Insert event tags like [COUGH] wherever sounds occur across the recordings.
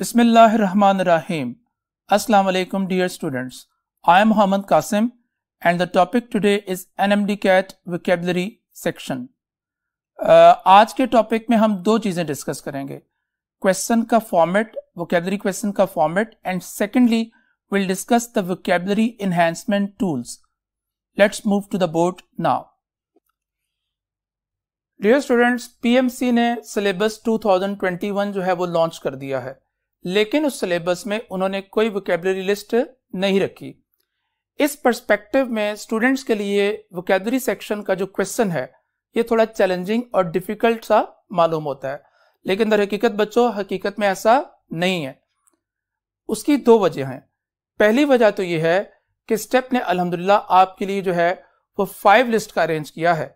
Bismillahirrahmanirrahim. Assalamu alaikum dear students. I am Muhammad Qasim and the topic today is NMD CAT vocabulary section. Uh, आज के topic में हम दो चीजें discuss करेंगे क्वेश्चन का फॉर्मेट वोकेबलरी क्वेश्चन का format and secondly will discuss the vocabulary enhancement tools let's move to the board now dear students PMC ने सिलेबस 2021 जो है वो लॉन्च कर दिया है लेकिन उस सिलेबस में उन्होंने कोई वोकेबलरी लिस्ट नहीं रखी इस परस्पेक्टिव में स्टूडेंट्स के लिए वोकेबलरी सेक्शन का जो क्वेश्चन है ये थोड़ा चैलेंजिंग और डिफिकल्ट सा मालूम होता है लेकिन दर हकीकत बच्चों हकीकत में ऐसा नहीं है उसकी दो वजह हैं पहली वजह तो यह है कि स्टेप ने अल्हम्दुलिल्लाह आपके लिए जो है वो फाइव लिस्ट का अरेंज किया है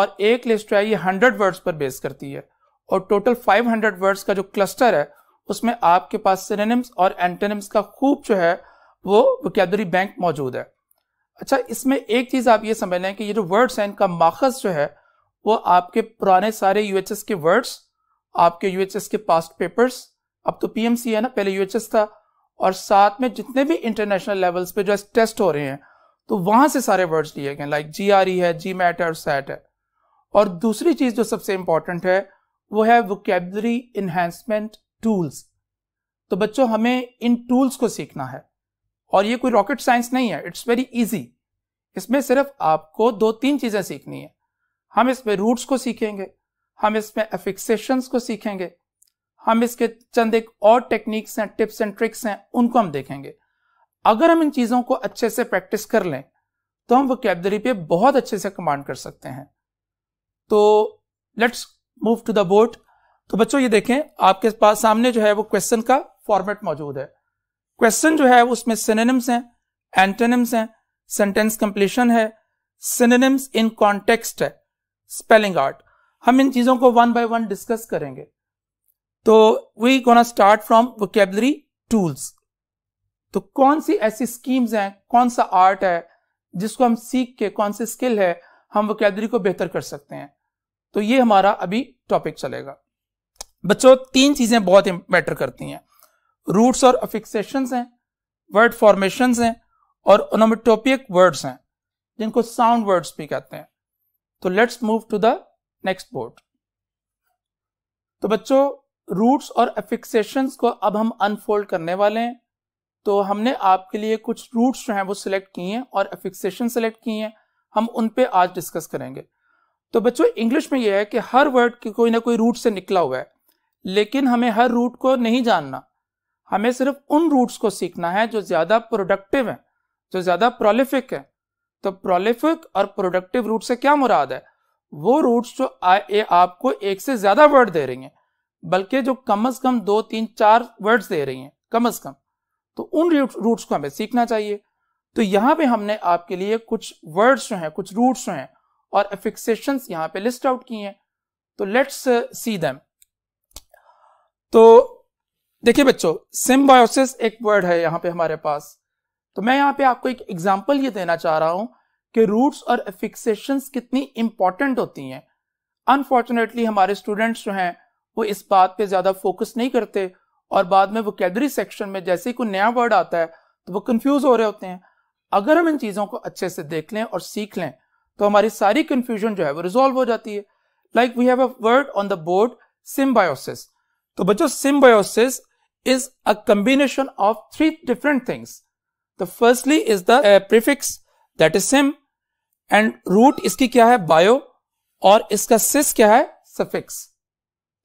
और एक लिस्ट जो है ये हंड्रेड वर्ड्स पर बेस करती है और टोटल फाइव हंड्रेड वर्ड्स का जो क्लस्टर है उसमें आपके पास सिनेम्स और एंटेनिम्स का खूब जो है वो वोकेबलरी बैंक मौजूद है अच्छा इसमें एक चीज़ आप ये समझ लें कि ये जो वर्ड्स हैं इनका माखज जो है वो आपके पुराने सारे यू के वर्ड्स आपके यू के पास्ट पेपर्स अब तो पी है ना पहले यू था और साथ में जितने भी इंटरनेशनल लेवल्स पे जो टेस्ट हो रहे हैं तो वहां से सारे वर्ड्स लिए गए लाइक जी आर ई है जी मैट है और सैट है और दूसरी चीज़ जो सबसे इंपॉर्टेंट है वो है कैबरी इन्हेंसमेंट टूल्स तो बच्चों हमें इन टूल्स को सीखना है और ये कोई रॉकेट साइंस नहीं है इट्स वेरी इजी इसमें सिर्फ आपको दो तीन चीजें सीखनी है हम इसमें रूट्स को सीखेंगे हम इसमें एफिक्सेशन को सीखेंगे हम इसके चंद एक और टेक्निक्स हैं टिप्स एंड ट्रिक्स हैं उनको हम देखेंगे अगर हम इन चीजों को अच्छे से प्रैक्टिस कर लें तो हम वोकेबलरी पे बहुत अच्छे से कमांड कर सकते हैं तो let's move to the board तो बच्चों ये देखें आपके पास सामने जो है वो क्वेश्चन का फॉर्मेट मौजूद है क्वेश्चन जो है उसमें सिनेनिम्स हैं एंटेनिम्स हैं सेंटेंस कंप्लीशन है सिनेनिम्स इन कॉन्टेक्स्ट है स्पेलिंग आर्ट हम इन चीजों को वन बाय वन डिस्कस करेंगे तो we gonna start from vocabulary tools तो कौन सी ऐसी स्कीम्स हैं कौन सा आर्ट है जिसको हम सीख के कौन सी स्किल है हम वोकेबलरी को बेहतर कर सकते हैं तो ये हमारा अभी टॉपिक चलेगा बच्चों तीन चीजें बहुत मैटर करती हैं रूट्स और अफिक्सेशन हैं वर्ड फॉर्मेशन हैं और ओनोमेटोपिक वर्ड्स हैं जिनको साउंड वर्ड्स भी कहते हैं तो let's move to the next board तो बच्चों रूट्स और अफिक्सेशन को अब हम अनफोल्ड करने वाले हैं तो हमने आपके लिए कुछ रूट्स जो हैं वो सिलेक्ट किए हैं और अफिक्सेशन सिलेक्ट किए हैं हम उन पे आज डिस्कस करेंगे तो बच्चों इंग्लिश में यह है कि हर वर्ड के कोई ना कोई रूट से निकला हुआ है लेकिन हमें हर रूट को नहीं जानना हमें सिर्फ उन रूट्स को सीखना है जो ज़्यादा प्रोडक्टिव हैं जो ज़्यादा प्रोलिफिक है तो प्रोलिफिक और प्रोडक्टिव रूट से क्या मुराद है वो रूट्स जो आ, आपको एक से ज़्यादा वर्ड दे रही हैं बल्कि जो कम अज़ कम दो तीन चार वर्ड्स दे रही हैं कम अज़ कम तो उन रूट्स को हमें सीखना चाहिए तो यहाँ पे हमने आपके लिए कुछ वर्ड्स जो हैं कुछ रूट्स जो हैं और एफिक्सेशन यहाँ पे लिस्ट आउट की हैं तो लेट्स सी दैम तो देखिए बच्चों सिम्बायोसिस एक वर्ड है यहाँ पे हमारे पास तो मैं यहाँ पे आपको एक एग्जाम्पल ये देना चाह रहा हूं कि रूट्स और फिक्सेशन कितनी इंपॉर्टेंट होती हैं अनफॉर्चुनेटली हमारे स्टूडेंट्स जो हैं वो इस बात पे ज्यादा फोकस नहीं करते और बाद में वो कैदरी सेक्शन में जैसे ही कोई नया वर्ड आता है तो वो कन्फ्यूज हो रहे होते हैं अगर हम इन चीजों को अच्छे से देख लें और सीख लें तो हमारी सारी कंफ्यूजन जो है वो रिजोल्व हो जाती है like we have a word on the board symbiosis तो बच्चों symbiosis is a combination of three different things the firstly is the prefix that is sym and root इसकी क्या है बायो और इसका सिस क्या है सफिक्स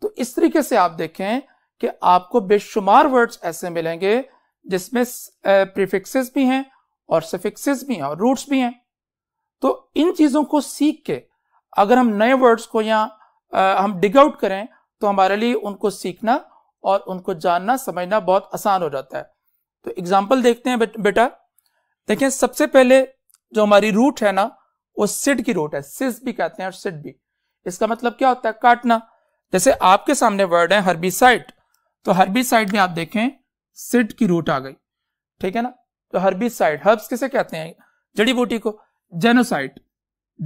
तो इस तरीके से आप देखें कि आपको बेशुमार वर्ड्स ऐसे मिलेंगे जिसमें प्रीफिक्सेस uh, भी हैं और सफिक्सेस भी हैं और रूट्स भी हैं तो इन चीजों को सीख के अगर हम नए वर्ड्स को या uh, हम डिग आउट करें तो हमारे लिए उनको सीखना और उनको जानना समझना बहुत आसान हो जाता है तो एग्जाम्पल देखते हैं बेटा देखें सबसे पहले जो हमारी रूट है ना वो सिड की रूट है सिस भी कहते हैं और सिड भी इसका मतलब क्या होता है काटना जैसे आपके सामने वर्ड है साइट तो हर्बीसाइड में आप देखें सिड की रूट आ गई ठीक है ना तो हर्बीसाइड हर्ब्स किसे कहते हैं जड़ी बूटी को जेनोसाइड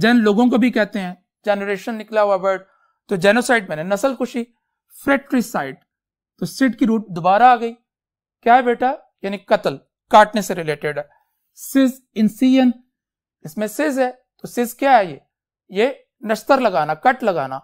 जेन लोगों को भी कहते हैं जनरेशन निकला हुआ वर्ड तो जेनोसाइड मैंने नसल कुशी फ्रेट्रीसाइड तो सिड की रूट दोबारा आ गई क्या है बेटा यानी कत्ल काटने से रिलेटेड है सिज इंसियन इसमें सिज है तो सिज क्या है ये ये नस्तर लगाना कट लगाना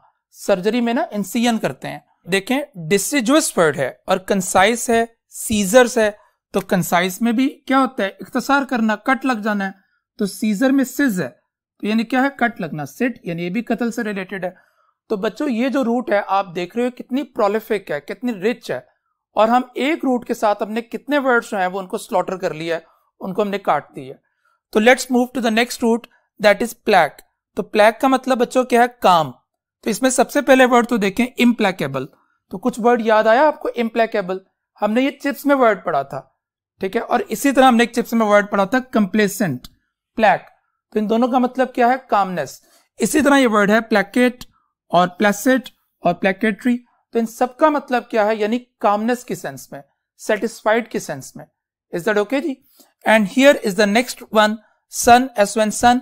सर्जरी में ना इंसियन करते हैं देखें डिसिजुअस वर्ड है और कंसाइस है सीजर्स है तो कंसाइस में भी क्या होता है इख्तसार करना कट लग जाना है तो सीजर में सिज है तो यानी क्या है कट लगना सिट यानी ये भी कत्ल से रिलेटेड है तो बच्चों ये जो रूट है आप देख रहे हो कितनी प्रोलिफिक है कितनी रिच है और हम एक रूट के साथ हमने कितने वर्ड्स हैं वो उनको स्लॉटर कर लिया है उनको हमने काट दिया है तो let's move to the next root that is plac तो प्लैक का मतलब बच्चों क्या है काम तो इसमें सबसे पहले वर्ड तो देखें इम्प्लैकेबल तो कुछ वर्ड याद आया आपको इम्प्लैकेबल हमने ये चिप्स में वर्ड पढ़ा था ठीक है और इसी तरह हमने एक चिप्स में वर्ड पढ़ा था कंप्लेसेंट प्लैक तो इन दोनों का मतलब क्या है कामनेस इसी तरह ये वर्ड है प्लैकेट और प्लेसिड और प्लेकेटरी तो इन सब का मतलब क्या है यानी कामनेस के सेंस में सेटिस्फाइड के सेंस में इज दट ओके जी and here is the next one son S one son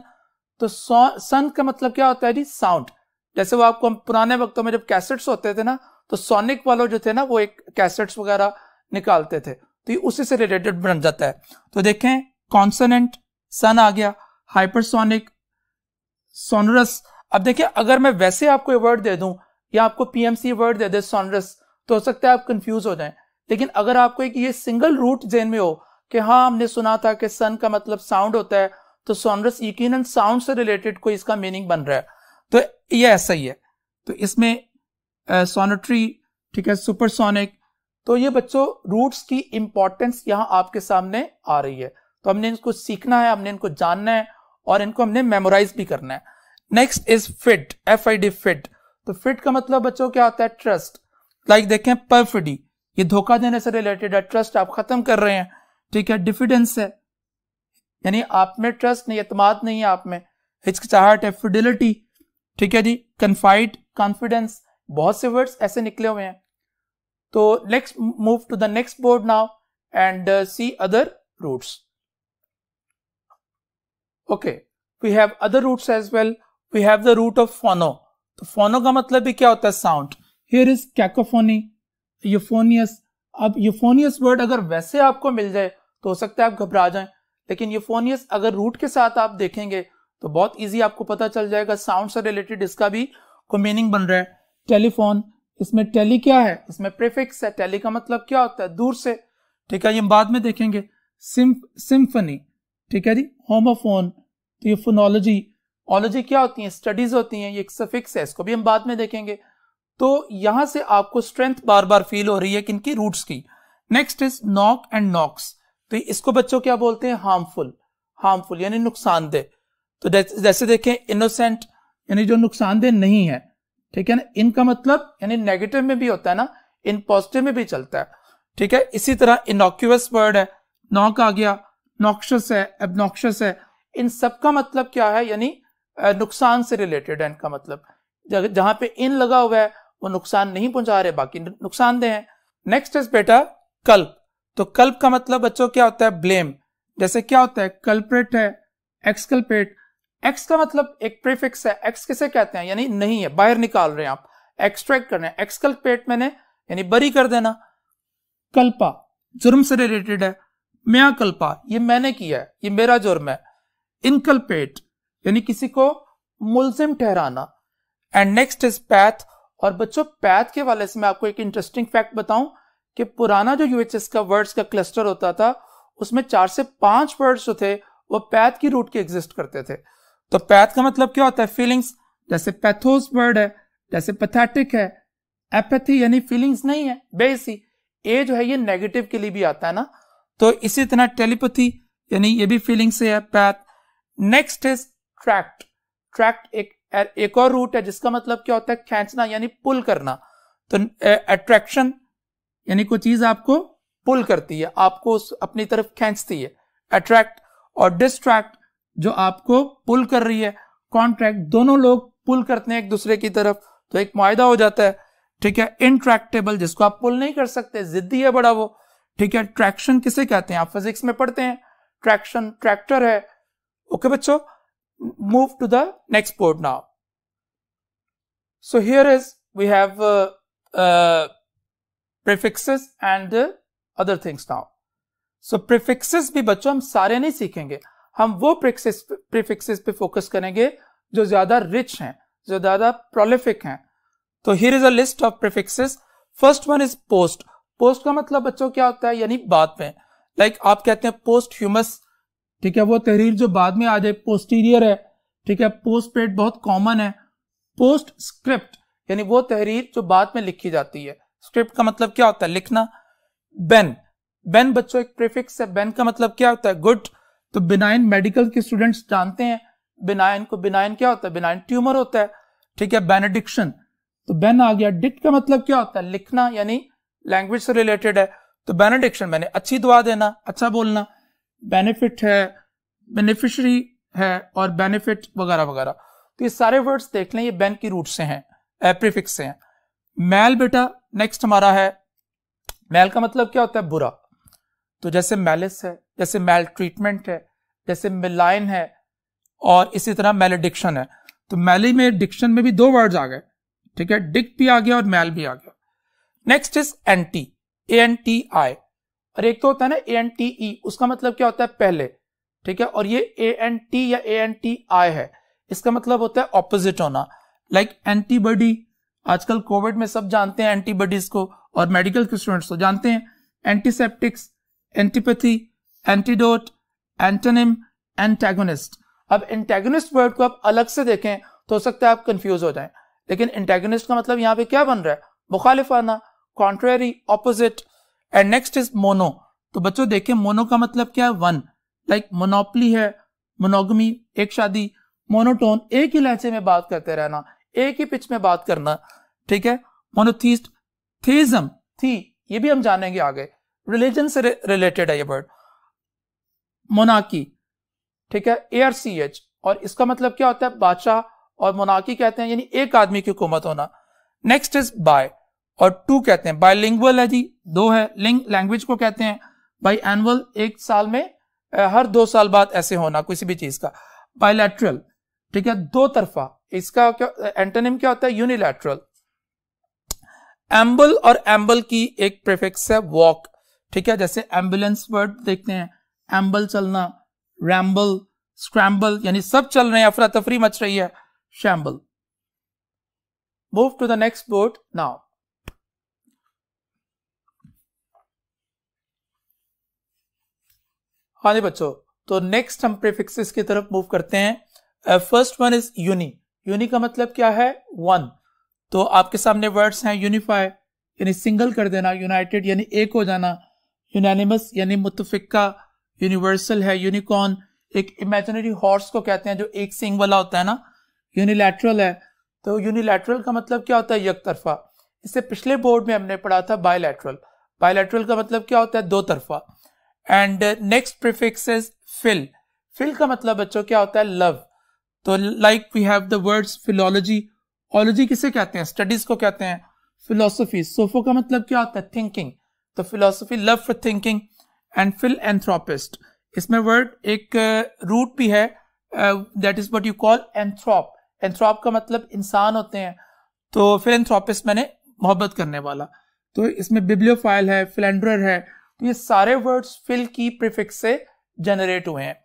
तो सन का मतलब क्या होता है जी साउंड जैसे वो आपको पुराने वक्तों में जब कैसेट्स होते थे ना तो सोनिक वालों जो थे ना वो एक कैसेट्स वगैरह निकालते थे तो ये उसी से रिलेटेड बन जाता है तो देखें कॉन्सनेंट सन आ गया हाइपरसोनिक सोनरस अब देखिए अगर मैं वैसे आपको वर्ड दे दूं या आपको पीएमसी वर्ड दे दे सोनरस तो हो सकता है आप कंफ्यूज हो जाएं लेकिन अगर आपको एक ये सिंगल रूट जेन में हो कि हाँ हमने सुना था कि सन का मतलब साउंड होता है तो सोनरस यकीन साउंड से रिलेटेड कोई इसका मीनिंग बन रहा है तो ये ऐसा ही है तो इसमें सोनेट्री ठीक है सुपरसोनिक तो ये बच्चों रूट्स की इंपॉर्टेंस यहाँ आपके सामने आ रही है तो हमने इनको सीखना है हमने इनको जानना है और इनको हमने मेमोराइज भी करना है next is fid F I D fid तो फिट का मतलब बच्चों क्या होता है ट्रस्ट लाइक like देखें परफिडी ये धोखा देने से रिलेटेड है ट्रस्ट आप खत्म कर रहे हैं ठीक है डिफिडेंस है यानी आप में ट्रस्ट नहीं अतमाद नहीं है आप में हिचकिचाहट है फिडिलिटी ठीक है जी कन्फाइड कॉन्फिडेंस बहुत से वर्ड्स ऐसे निकले हुए हैं तो let's move to the next board now and see other roots okay we have other roots as well we have the root of phono तो फोनो का मतलब भी क्या होता है sound here is cacophony euphonious अब यूफोनियस वर्ड अगर वैसे आपको मिल जाए तो हो सकता है आप घबरा जाएं लेकिन यूफोनियस अगर रूट के साथ आप देखेंगे तो बहुत इजी आपको पता चल जाएगा साउंड से रिलेटेड इसका भी को मीनिंग बन रहा है टेलीफोन इसमें टेली क्या है इसमें प्रिफिक्स है टेली का मतलब क्या होता है दूर से ठीक है ये हम बाद में देखेंगे सिम्फनी ठीक है जी होमोफोन तो ये फोनोलॉजी ऑलोजी क्या होती है स्टडीज होती हैं ये एक सफिक्स है इसको भी हम बाद में देखेंगे तो यहां से आपको स्ट्रेंथ बार बार फील हो रही है किनकी रूट्स की next is noc and nox तो इसको बच्चों क्या बोलते हैं हार्मफुल हार्मफुल यानी नुकसानदेह तो जैसे देखें इनोसेंट यानी जो नुकसानदेह नहीं है ठीक है ना इनका मतलब यानी नेगेटिव में भी होता है ना इन पॉजिटिव में भी चलता है ठीक है इसी तरह इनोक्यूस वर्ड है नॉक आ गया नॉक्शस है एबनॉक्शस है इन सब का मतलब क्या है यानी नुकसान से रिलेटेड है इनका मतलब जहां पे इन लगा हुआ है वो नुकसान नहीं पहुंचा रहे बाकी दे हैं नेक्स्ट इज बेटा कल्प तो कल्प का मतलब बच्चों क्या होता है ब्लेम जैसे क्या होता है कल्परेट है एक्सकल्पेट एक्स का मतलब एक प्रीफिक्स है एक्स किसे कहते हैं यानी नहीं है बाहर निकाल रहे हैं आप एक्सट्रैक्ट कर रहे हैं एक्सकल्पेट मैंने यानी बरी कर देना कल्पा जुर्म से रिलेटेड है म्या कल्पा ये मैंने किया है ये मेरा जुर्म है इनकल्पेट यानी किसी को मुलजिम ठहराना एंड नेक्स्ट इज पैथ और बच्चों पैथ के वाले से मैं आपको एक इंटरेस्टिंग फैक्ट बताऊं कि पुराना जो यूएचएस का वर्ड्स का क्लस्टर होता था उसमें चार से पांच वर्ड्स जो थे वो पैथ की रूट के एग्जिस्ट करते थे तो पैथ का मतलब क्या होता है फीलिंग्स जैसे पैथोस वर्ड है जैसे पैथेटिक है एपैथी यानी फीलिंग्स नहीं है बेसी ए जो है ये नेगेटिव के लिए भी आता है ना तो इसी तरह टेलीपैथी यानी ये भी फीलिंग से है path next is tract tract एक एक और रूट है जिसका मतलब क्या होता है खींचना यानी पुल करना तो अट्रैक्शन यानी कोई चीज आपको पुल करती है आपको उस अपनी तरफ खींचती है अट्रैक्ट और डिस्ट्रैक्ट जो आपको पुल कर रही है कॉन्ट्रैक्ट दोनों लोग पुल करते हैं एक दूसरे की तरफ तो एक मुआदा हो जाता है ठीक है इनट्रैक्टेबल जिसको आप पुल नहीं कर सकते जिद्दी है बड़ा वो ठीक है ट्रैक्शन किसे कहते हैं आप फिजिक्स में पढ़ते हैं ट्रैक्शन ट्रैक्टर है ओके बच्चों move to the next port now. So here is we have uh, uh, prefixes and uh, other things now. So prefixes भी बच्चों हम सारे नहीं सीखेंगे हम वो prefixes prefixes पे focus करेंगे जो ज्यादा rich हैं जो ज्यादा prolific हैं तो here is a list of prefixes first one is post post का मतलब बच्चों क्या होता है यानी बाद में like आप कहते हैं post humus ठीक है वो तहरीर जो बाद में आ जाए पोस्टीरियर है ठीक है पोस्ट पेड बहुत कॉमन है पोस्ट स्क्रिप्ट यानी वो तहरीर जो बाद में लिखी जाती है स्क्रिप्ट का मतलब क्या होता है लिखना बेन बेन बच्चों एक प्रीफिक्स है बेन का मतलब क्या होता है गुड तो बिनाइन मेडिकल के स्टूडेंट्स जानते हैं बिनाइन को बिनाइन क्या होता है बिनाइन ट्यूमर होता है ठीक है बेनेडिक्शन तो बेन आ गया डिट का मतलब क्या होता है लिखना यानी लैंग्वेज से रिलेटेड है तो बेनेडिक्शन मैंने अच्छी दुआ देना अच्छा बोलना बेनिफिट है बेनिफिशरी है और बेनिफिट वगैरह वगैरह तो ये सारे वर्ड्स देख लें ये बैन की रूट से हैं एप्रीफिक्स से हैं मैल बेटा नेक्स्ट हमारा है मैल का मतलब क्या होता है बुरा तो जैसे मैलिस है जैसे मैल ट्रीटमेंट है जैसे मिलाइन है और इसी तरह मेलेडिक्शन है तो मैली में डिक्शन में भी दो वर्ड्स आ गए ठीक है डिक भी आ गया और मैल भी आ गया next is anti A N T I और एक तो होता है ना ए एन टी ई उसका मतलब क्या होता है पहले ठीक है और ये ए एन टी या ए एन टी आई है इसका मतलब होता है ऑपोजिट होना लाइक like एंटीबॉडी आजकल कोविड में सब जानते हैं एंटीबॉडीज को और मेडिकल के स्टूडेंट्स को तो जानते हैं antiseptics antipathy antidote antonym antagonist अब एंटेगोनिस्ट वर्ड को आप अलग से देखें तो हो सकता है आप कंफ्यूज हो जाएं लेकिन एंटेगोनिस्ट का मतलब यहाँ पे क्या बन रहा है मुखालिफ आना contrary opposite and next is mono तो बच्चों देखें मोनो का मतलब क्या है वन लाइक मोनोपली है मोनोगमी एक शादी मोनोटोन एक ही लहजे में बात करते रहना एक ही पिच में बात करना ठीक है मोनोथीस्ट थीजम थी ये भी हम जानेंगे आगे रिलीजन से रिलेटेड है ये वर्ड मोनाकी ठीक है ए आर सी एच और इसका मतलब क्या होता है बादशाह और मोनाकी कहते हैं यानी एक आदमी की हुकूमत होना नेक्स्ट इज बाय और टू कहते हैं बायलिंगुअल है जी दो है लिंग लैंग्वेज को कहते हैं बाई एनुअल एक साल में हर दो साल बाद ऐसे होना किसी भी चीज का बायलैटरल ठीक है दो तरफा इसका क्या एंटोनिम क्या होता है यूनिलैटरल एम्बल और एम्बल की एक प्रेफिक्स है वॉक ठीक है जैसे एम्बुलेंस वर्ड देखते हैं एम्बल चलना रैम्बल स्क्रैम्बल यानी सब चल रहे हैं अफरा तफरी मच रही है shamble move to the next board now हाँ जी बच्चों तो नेक्स्ट हम प्रीफिक्सेस की तरफ मूव करते हैं first one is uni uni का मतलब क्या है वन तो आपके सामने वर्ड्स हैं यूनिफाई यानी सिंगल कर देना यूनाइटेड यानी एक हो जाना यूनानिमस यानी मुतफिका यूनिवर्सल है यूनिकॉर्न एक इमेजिनरी हॉर्स को कहते हैं जो एक सिंग वाला होता है ना यूनिलैटरल है तो यूनिलैटरल का मतलब क्या होता है यकतरफा इससे पिछले बोर्ड में हमने पढ़ा था बायोलैटरल बायोलैटरल का मतलब क्या होता है दो तरफा and next prefix is phil phil का मतलब बच्चों क्या होता है लव तो like we have the words philology ology किसे कहते हैं स्टडीज को कहते हैं फिलोसफी सोफो का मतलब क्या होता है थिंकिंग तो philosophy love for thinking and phil anthropist इसमें वर्ड एक रूट uh, भी है that is what you call anthrop anthrop का मतलब इंसान होते हैं तो फिर एंथ्रोपिस्ट मैंने मोहब्बत करने वाला तो इसमें बिब्लियोफाइल है फिलेंड्रर है तो ये सारे वर्ड्स फिल की प्रिफिक्स से जनरेट हुए हैं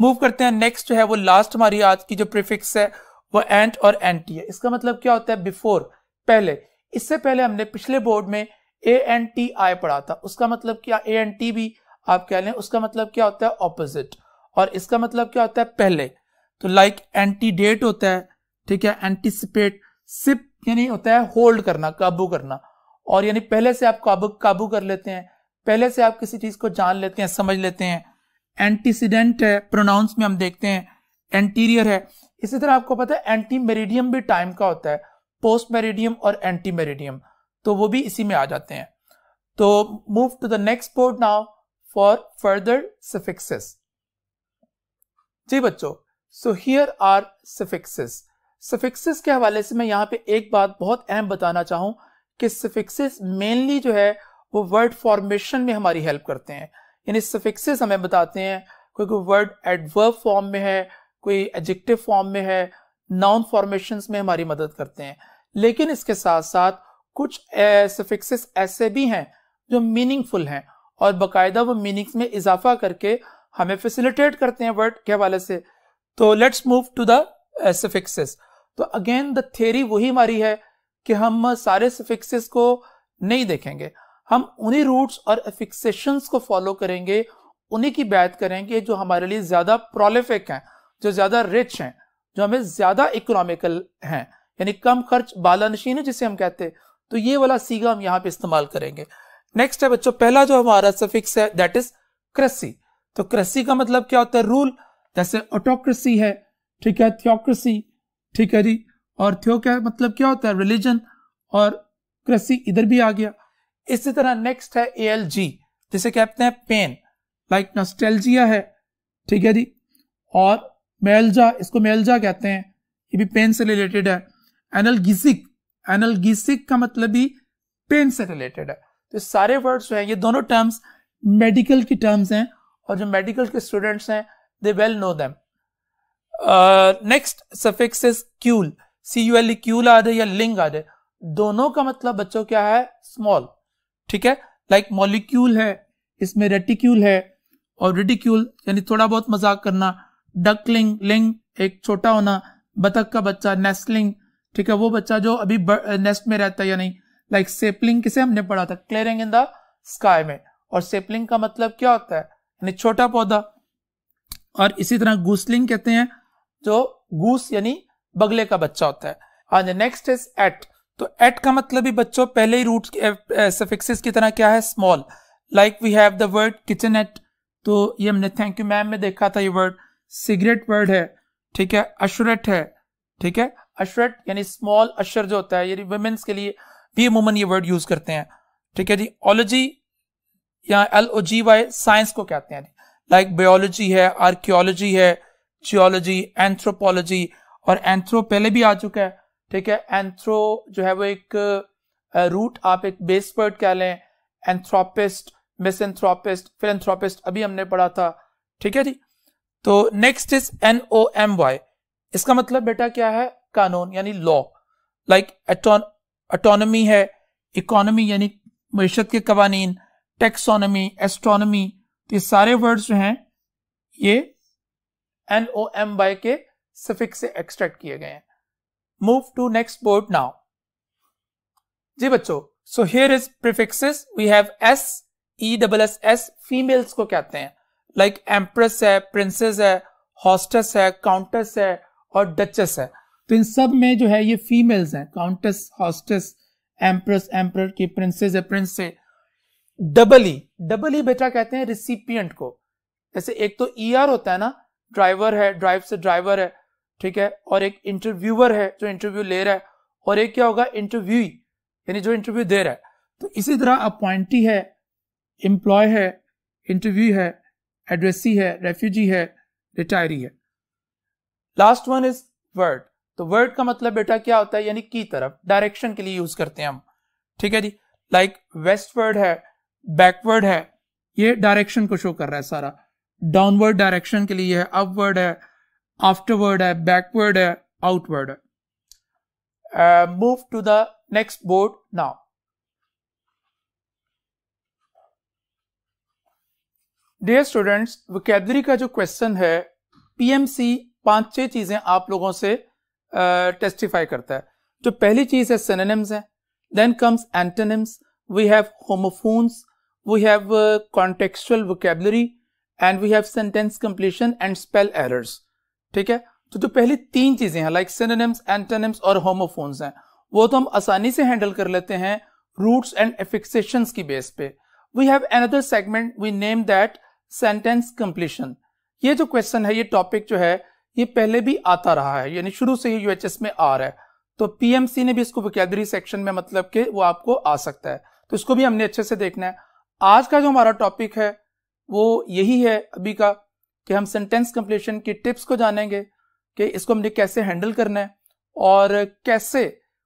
मूव करते हैं नेक्स्ट जो है वो लास्ट हमारी आज की जो प्रिफिक्स है वो एंट और एंटी है इसका मतलब क्या होता है बिफोर पहले इससे पहले हमने पिछले बोर्ड में ए एन टी आई पढ़ा था उसका मतलब क्या ए एन टी भी आप कह लें उसका मतलब क्या होता है ऑपोजिट और इसका मतलब क्या होता है पहले तो लाइक एंटी डेट होता है ठीक है एंटीसिपेट सिप यानी होता है होल्ड करना काबू करना और यानी पहले से आप काबू काबू कर लेते हैं पहले से आप किसी चीज को जान लेते हैं समझ लेते हैं एंटीसीडेंट है प्रोनाउंस में हम देखते हैं एंटीरियर है इसी तरह आपको पता है एंटी मेरिडियम भी टाइम का होता है पोस्ट मेरिडियम और एंटी मेरिडियम तो वो भी इसी में आ जाते हैं तो move to the next board now for further suffixes जी बच्चों so here are suffixes suffixes के हवाले से मैं यहां पे एक बात बहुत अहम बताना चाहूं कि सफिक्सेस मेनली जो है वो वर्ड फॉर्मेशन में हमारी हेल्प करते हैं यानी सफिक्सेस हमें बताते हैं कोई कोई वर्ड एडवर्ब फॉर्म में है कोई एडजेक्टिव फॉर्म में है नाउन फॉर्मेशन में हमारी मदद करते हैं लेकिन इसके साथ साथ कुछ सफिक्सेस ऐसे भी हैं जो मीनिंगफुल हैं और बाकायदा वो मीनिंग्स में इजाफा करके हमें फैसिलिटेट करते हैं वर्ड के हवाले से तो let's move to the suffixes तो अगेन द थेरी वही हमारी है कि हम सारे सफिक्सेस को नहीं देखेंगे हम उन्हीं रूट्स और फिक्सेशंस को फॉलो करेंगे उन्हीं की बात करेंगे जो हमारे लिए ज्यादा प्रोलिफिक हैं जो ज्यादा रिच हैं जो हमें ज्यादा इकोनॉमिकल हैं यानी कम खर्च बाला नशीन है जिसे हम कहते हैं तो ये वाला सीगा हम यहाँ पे इस्तेमाल करेंगे नेक्स्ट है बच्चों पहला जो हमारा सफिक्स है दैट इज क्रेसी तो क्रेसी का मतलब क्या होता है रूल जैसे ऑटोक्रेसी है ठीक है थियोक्रेसी ठीक है जी और थियो क्या मतलब क्या होता है रिलीजन और क्रेसी इधर भी आ गया इसी तरह नेक्स्ट है ए एल जी जिसे कहते हैं पेन लाइक नस्टेलजिया है ठीक है जी और मेलजा इसको मेलजा कहते हैं ये भी पेन से रिलेटेड है एनलगिसिक एनलगिसिक का मतलब भी पेन से रिलेटेड है तो सारे वर्ड्स जो है ये दोनों टर्म्स मेडिकल की टर्म्स हैं और जो मेडिकल के स्टूडेंट्स हैं they well know them next suffixes cule C U L cule आ जाए या लिंग आ जाए दोनों का मतलब बच्चों क्या है स्मॉल ठीक है लाइक like मॉलिक्यूल है इसमें रेटिक्यूल है और रेटिक्यूल यानी थोड़ा बहुत मजाक करना डकलिंग लिंग एक छोटा होना बतख का बच्चा नेस्टलिंग ठीक है वो बच्चा जो अभी नेस्ट में रहता है या नहीं लाइक like सेपलिंग किसे हमने पढ़ा था क्लियरिंग इन द स्काई में और सेपलिंग का मतलब क्या होता है यानी छोटा पौधा और इसी तरह गूसलिंग कहते हैं जो गूस यानी बगले का बच्चा होता है नेक्स्ट इज एट तो एट का मतलब भी बच्चों पहले ही रूट सफिक्सिस की तरह क्या है small like we have the word kitchen et तो ये हमने थैंक यू मैम में देखा था ये वर्ड सिगरेट वर्ड है ठीक है अशरट है ठीक है अशरट यानी स्मॉल अशर जो होता है यानी वुमेन्स के लिए भी अमूमन ये वर्ड यूज करते हैं ठीक है जी ओलोजी या L O G Y science को कहते हैं लाइक बायोलॉजी है आर्कियोलॉजी है जियोलॉजी एंथ्रोपोलॉजी और एंथ्रो पहले भी आ चुका है ठीक है एंथ्रो जो है वो एक रूट आप एक बेस वर्ड कह लें एंथ्रोपिस्ट मिस एंथ्रोपिस्ट फिर एंथ्रोपिस्ट अभी हमने पढ़ा था ठीक है जी तो next is N O M Y इसका मतलब बेटा क्या है कानून यानी लॉ लाइक अटोनमी है इकोनॉमी यानी मीशत के कवानीन टेक्सोनमी तो एस्ट्रोनमी ये सारे वर्ड्स जो हैं ये एन ओ एम वाई के सफिक से एक्सट्रैक्ट किए गए हैं move to next board now. जी बच्चो so here is prefixes we have S E double S S females को कहते हैं लाइक like एम्प्रेस है प्रिंसेस है हॉस्टेस है काउंटेस है और डचेस है तो इन सब में जो है ये फीमेल्स हैं काउंटस हॉस्टस एम्प्रेस एम्पर की प्रिंसेस है प्रिंस है डबल ई डबल ई बेटा कहते हैं रिसिपियंट को जैसे एक तो ई e आर होता है ना ड्राइवर है ड्राइव से ड्राइवर है ठीक है और एक इंटरव्यूअर है जो इंटरव्यू ले रहा है और एक क्या होगा इंटरव्यू यानी जो इंटरव्यू दे रहा है तो इसी तरह अपॉइंटी है एम्प्लॉय है इंटरव्यू है एड्रेसी है रेफ्यूजी है रिटायरी है लास्ट वन इज वर्ड तो वर्ड का मतलब बेटा क्या होता है यानी की तरफ डायरेक्शन के लिए यूज करते हैं हम ठीक है जी लाइक वेस्टवर्ड है बैकवर्ड है ये डायरेक्शन को शो कर रहा है सारा डाउनवर्ड डायरेक्शन के लिए है अपवर्ड है afterward है uh, backward है uh, outward है uh, move to the next board now dear students vocabulary का जो क्वेश्चन है पीएमसी पांच छह चीजें आप लोगों से टेस्टिफाई uh, करता है तो पहली चीज है सेनेनिम्स है then comes antonyms we have homophones we have contextual vocabulary and we have sentence completion and spell errors ठीक है तो जो पहली तीन चीजें हैं लाइक सिनोनिम्स एंटोनिम्स और होमोफोन्स हैं वो तो हम आसानी से हैंडल कर लेते हैं रूट्स एंड एफिक्सेशन की बेस पे we have another segment we name that sentence completion ये जो क्वेश्चन है ये टॉपिक जो है ये पहले भी आता रहा है यानी शुरू से ही यूएचएस में आ रहा है तो पीएमसी ने भी इसको वोकेबरी सेक्शन में मतलब के वो आपको आ सकता है तो इसको भी हमने अच्छे से देखना है आज का जो हमारा टॉपिक है वो यही है अभी का कि हम सेंटेंस कंप्लीशन की टिप्स को जानेंगे कि इसको हमने कैसे हैंडल करना है और कैसे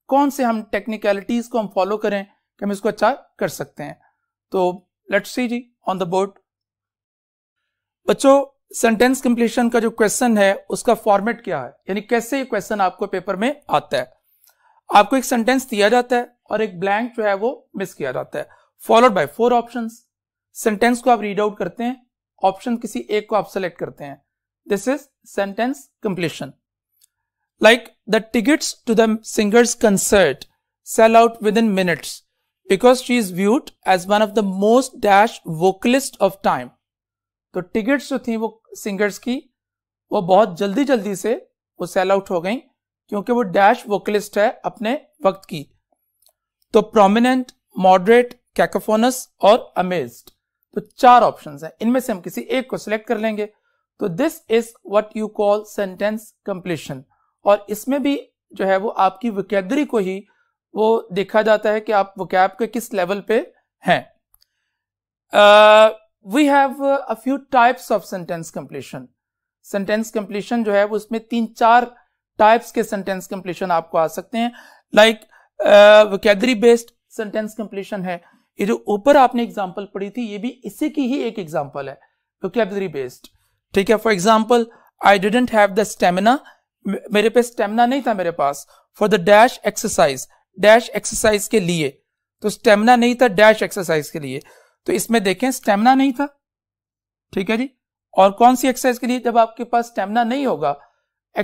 कौन से हम टेक्निकलिटीज को हम फॉलो करें कि हम इसको अच्छा कर सकते हैं तो लेट्स सी जी ऑन द बोर्ड बच्चों सेंटेंस कंप्लीशन का जो क्वेश्चन है उसका फॉर्मेट क्या है यानी कैसे ये क्वेश्चन आपको पेपर में आता है आपको एक सेंटेंस दिया जाता है और एक ब्लैंक जो है वो मिस किया जाता है followed by four options sentence को आप रीड आउट करते हैं ऑप्शन किसी एक को आप सेलेक्ट करते हैं this is sentence completion like the tickets to the singer's concert sell out within minutes because she is viewed as one of the most dash vocalist of time तो tickets जो थी वो singers की वो बहुत जल्दी जल्दी से वो सेल आउट हो गई क्योंकि वो डैश वोकलिस्ट है अपने वक्त की तो प्रोमिनेंट मॉडरेट कैकोफोनस और अमेज्ड तो चार ऑप्शन है इनमें से हम किसी एक को सिलेक्ट कर लेंगे तो this is what you call sentence completion और इसमें भी जो है वो आपकी वकैबरी को ही वो देखा जाता है कि आप वकैब के किस लेवल पे हैं we have a few types of sentence completion sentence completion जो है वो उसमें तीन चार टाइप्स के सेंटेंस कंप्लीशन आपको आ सकते हैं like vocabulary based sentence completion है ये जो ऊपर आपने एग्जाम्पल पढ़ी थी ये भी इसी की ही एक एग्जाम्पल है वोकेबलरी बेस्ड ठीक है for example I didn't have the stamina मेरे पे स्टेमिना नहीं था मेरे पास for the dash exercise dash exercise के लिए तो स्टेमिना नहीं था डैश एक्सरसाइज के लिए तो इसमें देखें स्टेमिना नहीं था ठीक है जी और कौन सी एक्सरसाइज के लिए जब आपके पास स्टेमिना नहीं होगा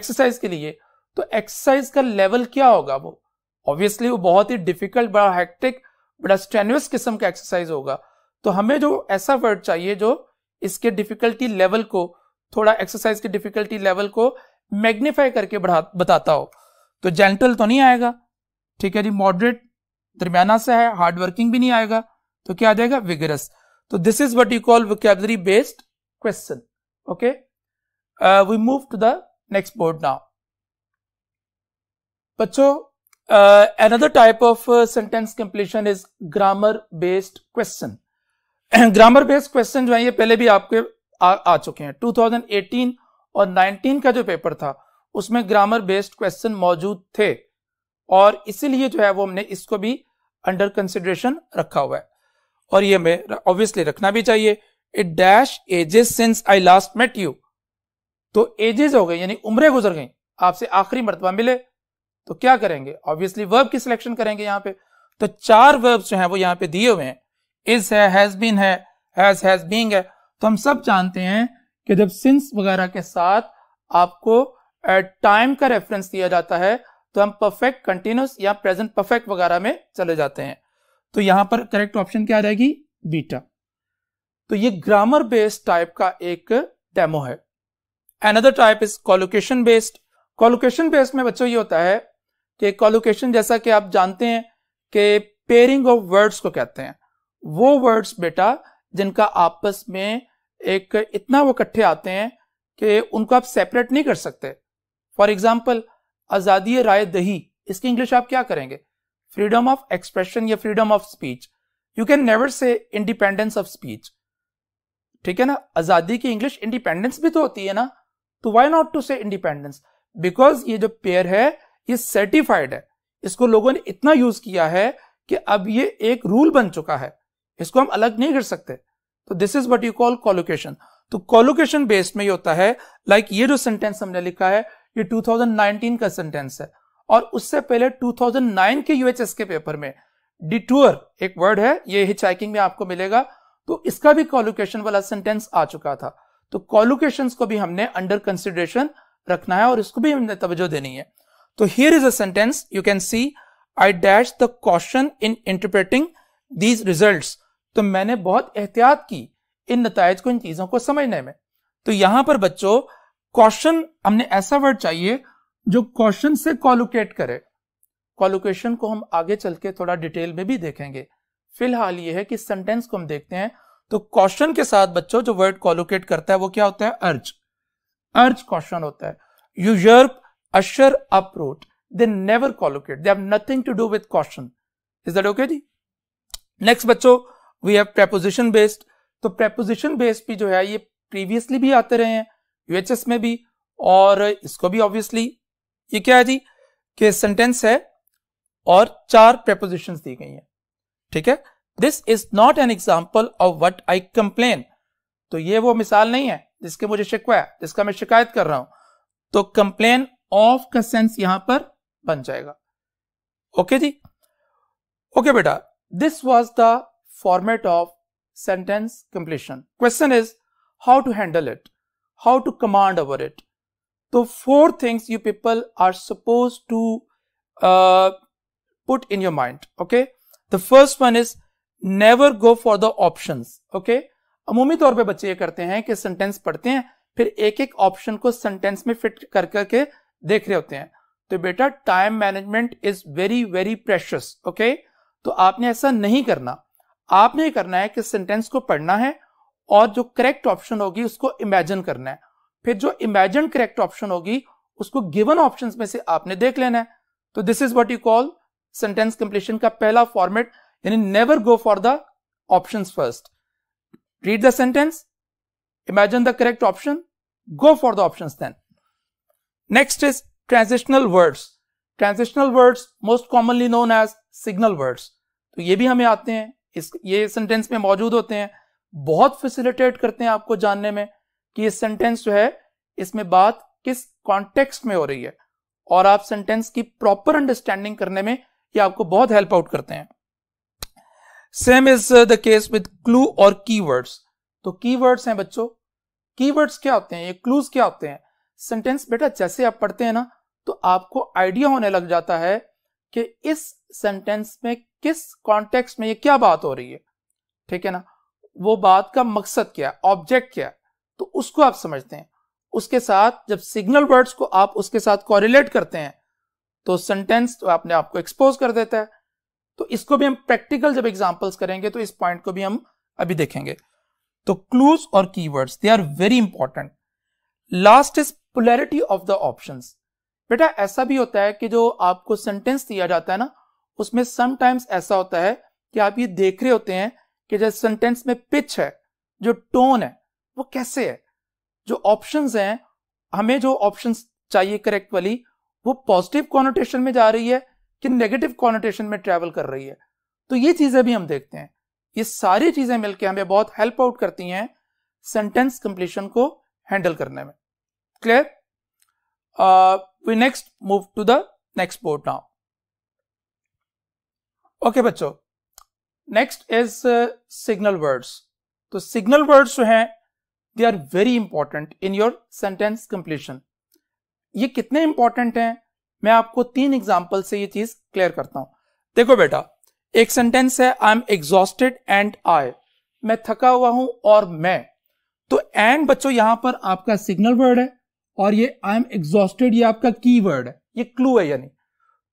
एक्सरसाइज के लिए तो एक्सरसाइज का लेवल क्या होगा वो ऑब्वियसली वो बहुत ही डिफिकल्ट बड़ा हेक्टिक बड़ा स्ट्रेनुअस किस्म का एक्सरसाइज होगा तो हमें जो ऐसा वर्ड चाहिए जो इसके डिफिकल्टी लेवल को थोड़ा एक्सरसाइज के डिफिकल्टी लेवल को मैग्निफाई करके बढ़ा बताता हो तो जेंटल तो नहीं आएगा ठीक है जी मॉडरेट दरमियाना से है हार्ड वर्किंग भी नहीं आएगा तो क्या आ जाएगा विगरस तो this is what you call vocabulary based question okay we move to the next board now बच्चों Uh, another type of uh, sentence grammar based question based question. [CLEARS THROAT] grammar जो है ये पहले भी आपके आ, आ चुके हैं 2018 और 19 का जो पेपर था उसमें ग्रामर बेस्ड क्वेश्चन मौजूद थे और इसीलिए जो है वो हमने इसको भी अंडर कंसिडरेशन रखा हुआ है और ये हमें ऑब्वियसली रखना भी चाहिए it dash ages since I last met you तो एजेस हो गए यानी उम्रें गुजर गई आपसे आखिरी मरतबा मिले तो क्या करेंगे ऑब्वियसली वर्ब की सिलेक्शन करेंगे यहाँ पे तो चार वर्ब जो हैं वो यहाँ पे दिए हुए हैं इज है हैज बीन है हैज हैज बीइंग है तो हम सब जानते हैं कि जब सिंस वगैरह के साथ आपको टाइम का रेफरेंस दिया जाता है तो हम परफेक्ट कंटिन्यूस या प्रेजेंट परफेक्ट वगैरह में चले जाते हैं तो यहां पर करेक्ट ऑप्शन क्या आ जाएगी बीटा तो ये ग्रामर बेस्ड टाइप का एक डेमो है another type is collocation based collocation based में बच्चों ये होता है कि कॉलोकेशन जैसा कि आप जानते हैं कि पेयरिंग ऑफ वर्ड्स को कहते हैं वो वर्ड्स बेटा जिनका आपस में एक इतना वो इकट्ठे आते हैं कि उनको आप सेपरेट नहीं कर सकते फॉर एग्जाम्पल आज़ादी राय दही इसकी इंग्लिश आप क्या करेंगे फ्रीडम ऑफ एक्सप्रेशन या freedom of speech you can never say independence of speech ठीक है ना आज़ादी की इंग्लिश इंडिपेंडेंस भी तो होती है ना तो why not to say independence because ये जो पेयर है ये सर्टिफाइड है इसको लोगों ने इतना यूज किया है कि अब ये एक रूल बन चुका है इसको हम अलग नहीं कर सकते तो this is what you call collocation तो कॉलोकेशन बेस्ड में ये होता है लाइक like ये जो सेंटेंस हमने लिखा है ये 2019 का सेंटेंस है और उससे पहले 2009 के यूएचएस के पेपर में डिटूअर एक वर्ड है ये हिचाइकिंग में आपको मिलेगा तो इसका भी कॉलोकेशन वाला सेंटेंस आ चुका था तो कॉलोकेशन को भी हमने अंडर कंसिडरेशन रखना है और इसको भी हमने तवज्जो देनी है तो here is a sentence you can see I dash the caution in interpreting these result तो मैंने बहुत एहतियात की इन नतज को इन चीजों को समझने में तो यहां पर बच्चों कॉशन हमने ऐसा वर्ड चाहिए जो कॉशन से कॉलोकेट करे कॉलोकेशन को हम आगे चल के थोड़ा डिटेल में भी देखेंगे फिलहाल ये है कि सेंटेंस को हम देखते हैं तो कॉशन के साथ बच्चों जो वर्ड कॉलोकेट करता है वो क्या होता है अर्ज अर्ज कॉशन होता है यूजर्प Usher uproot, they never collocate. They have nothing to do with caution. Is that okay? Ji? Next बच्चों, we have preposition based. तो preposition based भी जो है ये previously भी आते रहे हैं UHS में भी और इसको भी obviously ये क्या है जी कि sentence है और चार prepositions दी गई हैं ठीक है This is not an example of what I complain. तो ये वो मिसाल नहीं है जिसके मुझे शिकवा है जिसका मैं शिकायत कर रहा हूं तो कंप्लेन ऑफ का सेंस यहां पर बन जाएगा ओके जी ओके बेटा this was the format of sentence completion question is how to handle it how to command our it तो four things you people are suppose to put in your mind okay the first one is never go for the option okay अमूमी तौर पर बच्चे ये करते हैं कि sentence पढ़ते हैं फिर एक एक ऑप्शन को सेंटेंस में फिट कर करके देख रहे होते हैं तो बेटा time management is very very precious okay तो आपने ऐसा नहीं करना आपने करना है कि सेंटेंस को पढ़ना है और जो करेक्ट ऑप्शन होगी उसको इमेजिन करना है फिर जो इमेजिन करेक्ट ऑप्शन होगी उसको गिवन ऑप्शंस में से आपने देख लेना है तो this is what you call sentence completion का पहला फॉर्मेट यानी never go for the option first read the sentence imagine the correct option go for the option then Next is transitional words transitional words most commonly known as signal words तो ये भी हमें आते हैं इस ये sentence में मौजूद होते हैं बहुत फेसिलिटेट करते हैं आपको जानने में कि ये सेंटेंस जो है इसमें बात किस कॉन्टेक्स्ट में हो रही है और आप सेंटेंस की प्रॉपर अंडरस्टैंडिंग करने में ये आपको बहुत हेल्प आउट करते हैं same is the case with clue और कीवर्ड्स तो कीवर्ड्स हैं बच्चों कीवर्ड्स क्या होते हैं ये क्लूज क्या होते हैं सेंटेंस बेटा जैसे आप पढ़ते हैं ना तो आपको आइडिया होने लग जाता है कि इस सेंटेंस में किस कॉन्टेक्स्ट में ये क्या बात हो रही है ठीक है ना वो बात का मकसद क्या है ऑब्जेक्ट क्या है तो उसको आप समझते हैं उसके साथ जब सिग्नल वर्ड्स को आप उसके साथ कॉरिलेट करते हैं तो सेंटेंस तो आपने आपको एक्सपोज कर देता है तो इसको भी हम प्रैक्टिकल जब एग्जांपल्स करेंगे तो इस पॉइंट को भी हम अभी देखेंगे तो क्लूज और keywords they are very important last is polarity of the option बेटा ऐसा भी होता है कि जो आपको सेंटेंस दिया जाता है ना उसमें समटाइम्स ऐसा होता है कि आप ये देख रहे होते हैं कि जैसे सेंटेंस में पिच है जो टोन है वो कैसे है जो ऑप्शंस हैं हमें जो ऑप्शंस चाहिए करेक्ट वाली वो पॉजिटिव कॉनोटेशन में जा रही है कि नेगेटिव कॉनोटेशन में ट्रेवल कर रही है तो ये चीजें भी हम देखते हैं ये सारी चीजें मिलकर हमें बहुत हेल्प आउट करती हैं सेंटेंस कंप्लीशन को हैंडल करने में clear we next move to the next board now okay बच्चों नेक्स्ट इज सिग्नल वर्ड्स तो सिग्नल वर्ड्स जो हैं they are very important in your sentence completion ये कितने इंपॉर्टेंट हैं मैं आपको तीन एग्जाम्पल से ये चीज क्लियर करता हूं देखो बेटा एक सेंटेंस है I am exhausted and I मैं थका हुआ हूं और मैं तो एंड बच्चों यहां पर आपका सिग्नल वर्ड है और ये आई एम एग्जॉस्टेड ये आपका की वर्ड है ये क्लू है यानी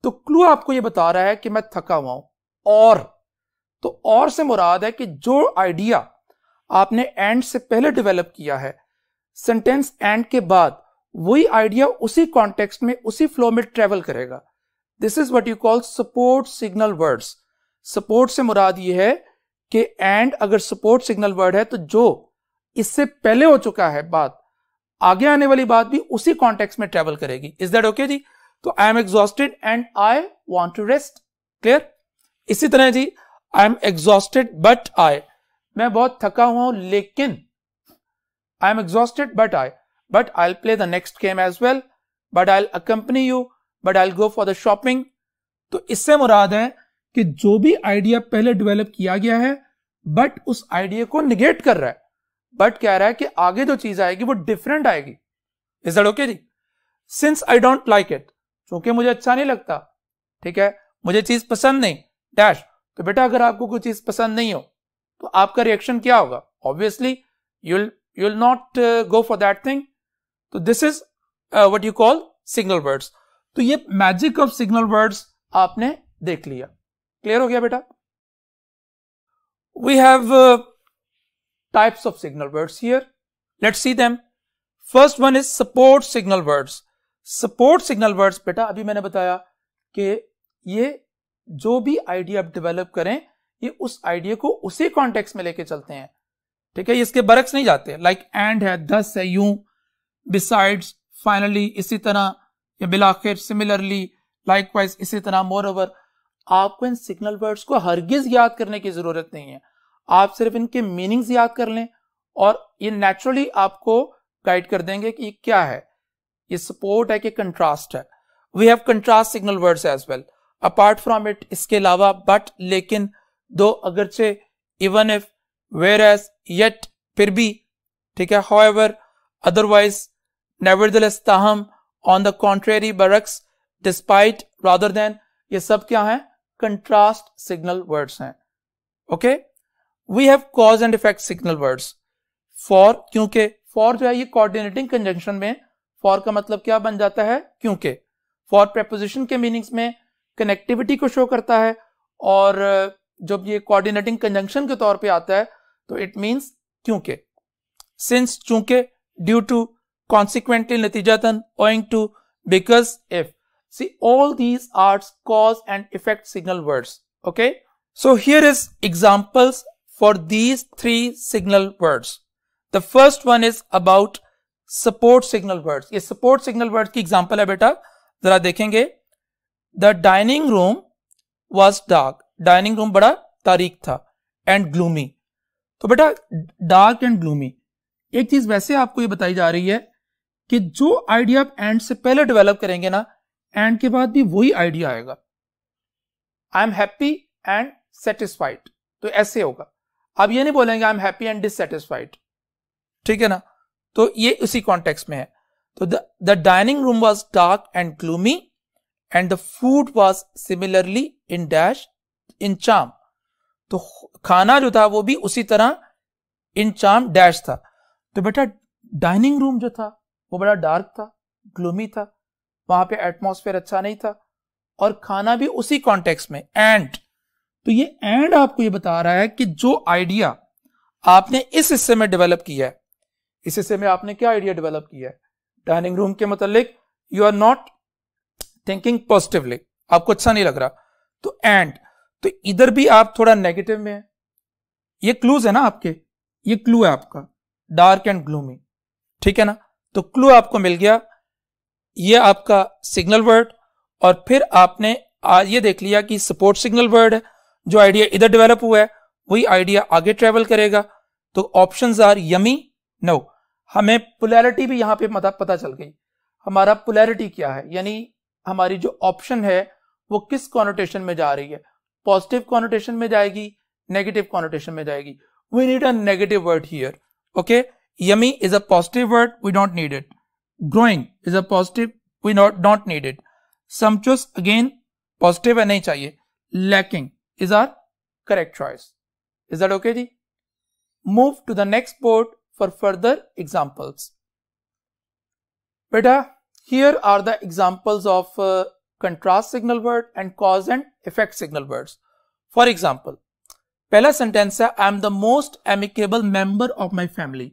तो क्लू आपको ये बता रहा है कि मैं थका हुआ हूं और तो और से मुराद है कि जो आइडिया आपने एंड से पहले डेवलप किया है सेंटेंस एंड के बाद वही आइडिया उसी कॉन्टेक्स्ट में उसी फ्लो में ट्रेवल करेगा this is what you call support signal words support से मुराद ये है कि एंड अगर सपोर्ट सिग्नल वर्ड है तो जो इससे पहले हो चुका है बात आगे आने वाली बात भी उसी कॉन्टेक्स्ट में ट्रेवल करेगी इज दैट ओके जी तो I am exhausted and I want to rest clear इसी तरह जी I am exhausted but I मैं बहुत थका हुआ हूं लेकिन I am exhausted but I but I play the next game as well but I accompany you but I go for the shopping तो इससे मुराद है कि जो भी आइडिया पहले डेवलप किया गया है बट उस आइडिया को निगेट कर रहा है बट कह रहा है कि आगे जो चीज आएगी वो डिफरेंट आएगी इज दैट ओके जी since I don't like it क्योंकि मुझे अच्छा नहीं लगता ठीक है मुझे चीज पसंद नहीं डैश तो बेटा अगर आपको कोई चीज पसंद नहीं हो तो आपका रिएक्शन क्या होगा obviously you'll you'll not go for that thing तो this is what you call signal words तो ये मैजिक ऑफ सिग्नल वर्ड्स आपने देख लिया क्लियर हो गया बेटा we have types of signal words here. Let's see them. First one is support signal words. Support signal words बेटा अभी मैंने बताया कि ये जो भी आइडिया आप डेवलप करें ये उस आइडिया को उसी कॉन्टेक्स्ट में लेके चलते हैं ठीक है इसके बरक्स नहीं जाते लाइक like, एंड है दस है यूं बिसाइड्स फाइनली इसी तरह या बिलाखिर सिमिलरली लाइक वाइज इसी तरह मोर ओवर आपको इन सिग्नल वर्ड्स को हरगिज याद करने की जरूरत नहीं है आप सिर्फ इनके मीनिंग्स याद कर लें और ये नेचुरली आपको गाइड कर देंगे कि क्या है ये सपोर्ट है कि कंट्रास्ट है we have contrast signal words as well apart from it इसके अलावा बट लेकिन दो अगरचे even if whereas yet फिर भी ठीक है हाउ एवर अदरवाइज नेवरदलेस ताहम ऑन द कॉन्ट्रेरी बरक्स डिस्पाइट रादर देन ये सब क्या है कंट्रास्ट सिग्नल वर्ड्स हैं okay okay? We have cause and effect signal words for क्योंकि फॉर जो है ये कोऑर्डिनेटिंग कंजंक्शन में फॉर का मतलब क्या बन जाता है क्योंकि फॉर प्रपोजिशन के मीनिंग्स में कनेक्टिविटी को शो करता है और जब ये कोऑर्डिनेटिंग कंजंक्शन के तौर पे आता है तो इट मींस क्योंकि सिंस चूंकि ड्यू टू कॉन्सिक्वेंटली नतीजातन owing to because if see all these arts cause and effect signal words okay so here is examples for these three signal words. The first one is about support signal words. ये support signal words की example है बेटा जरा देखेंगे The dining room was dark. Dining room बड़ा तारीख था and gloomy. तो बेटा dark and gloomy. एक चीज वैसे आपको ये बताई जा रही है कि जो आइडिया आप एंड से पहले डेवलप करेंगे ना एंड के बाद भी वही आइडिया आएगा I am happy and satisfied तो ऐसे होगा अब ये नहीं बोलेंगे I am happy and dissatisfied ठीक है ना तो ये उसी कॉन्टेक्स्ट में है तो the dining room was dark and gloomy and the food was similarly in dash in charm तो खाना जो था वो भी उसी तरह इन चाम डैश था तो बेटा डाइनिंग रूम जो था वो बड़ा डार्क था ग्लूमी था वहां पे एटमॉस्फेयर अच्छा नहीं था और खाना भी उसी कॉन्टेक्स्ट में एंड तो ये एंड आपको ये बता रहा है कि जो आइडिया आपने इस हिस्से में डेवलप किया है इस हिस्से में आपने क्या आइडिया डेवलप किया है डाइनिंग रूम के मतलब you are not thinking positively आपको अच्छा नहीं लग रहा तो एंड तो इधर भी आप थोड़ा नेगेटिव में है ये क्लूज है ना आपके ये क्लू है आपका डार्क एंड ग्लूमी ठीक है ना तो क्लू आपको मिल गया ये आपका सिग्नल वर्ड और फिर आपने ये देख लिया कि सपोर्ट सिग्नल वर्ड है जो आइडिया इधर डेवलप हुआ है वही आइडिया आगे ट्रेवल करेगा तो ऑप्शन आर यमी नो हमें पुलैरिटी भी यहां पे मतलब पता चल गई हमारा पुलैरिटी क्या है यानी हमारी जो ऑप्शन है वो किस कॉनोटेशन में जा रही है पॉजिटिव कॉनोटेशन में जाएगी नेगेटिव कॉनोटेशन में जाएगी we need a negative word here okay yummy is a positive word we don't need it growing is a positive we not don't need it समचुस अगेन पॉजिटिव है नहीं चाहिए lacking is our correct choice. Is that okay? Ji? Move to the next board for further examples. Beta, here are the examples of uh, contrast signal word and cause and effect signal words. For example, पहला sentence है I am the most amicable member of my family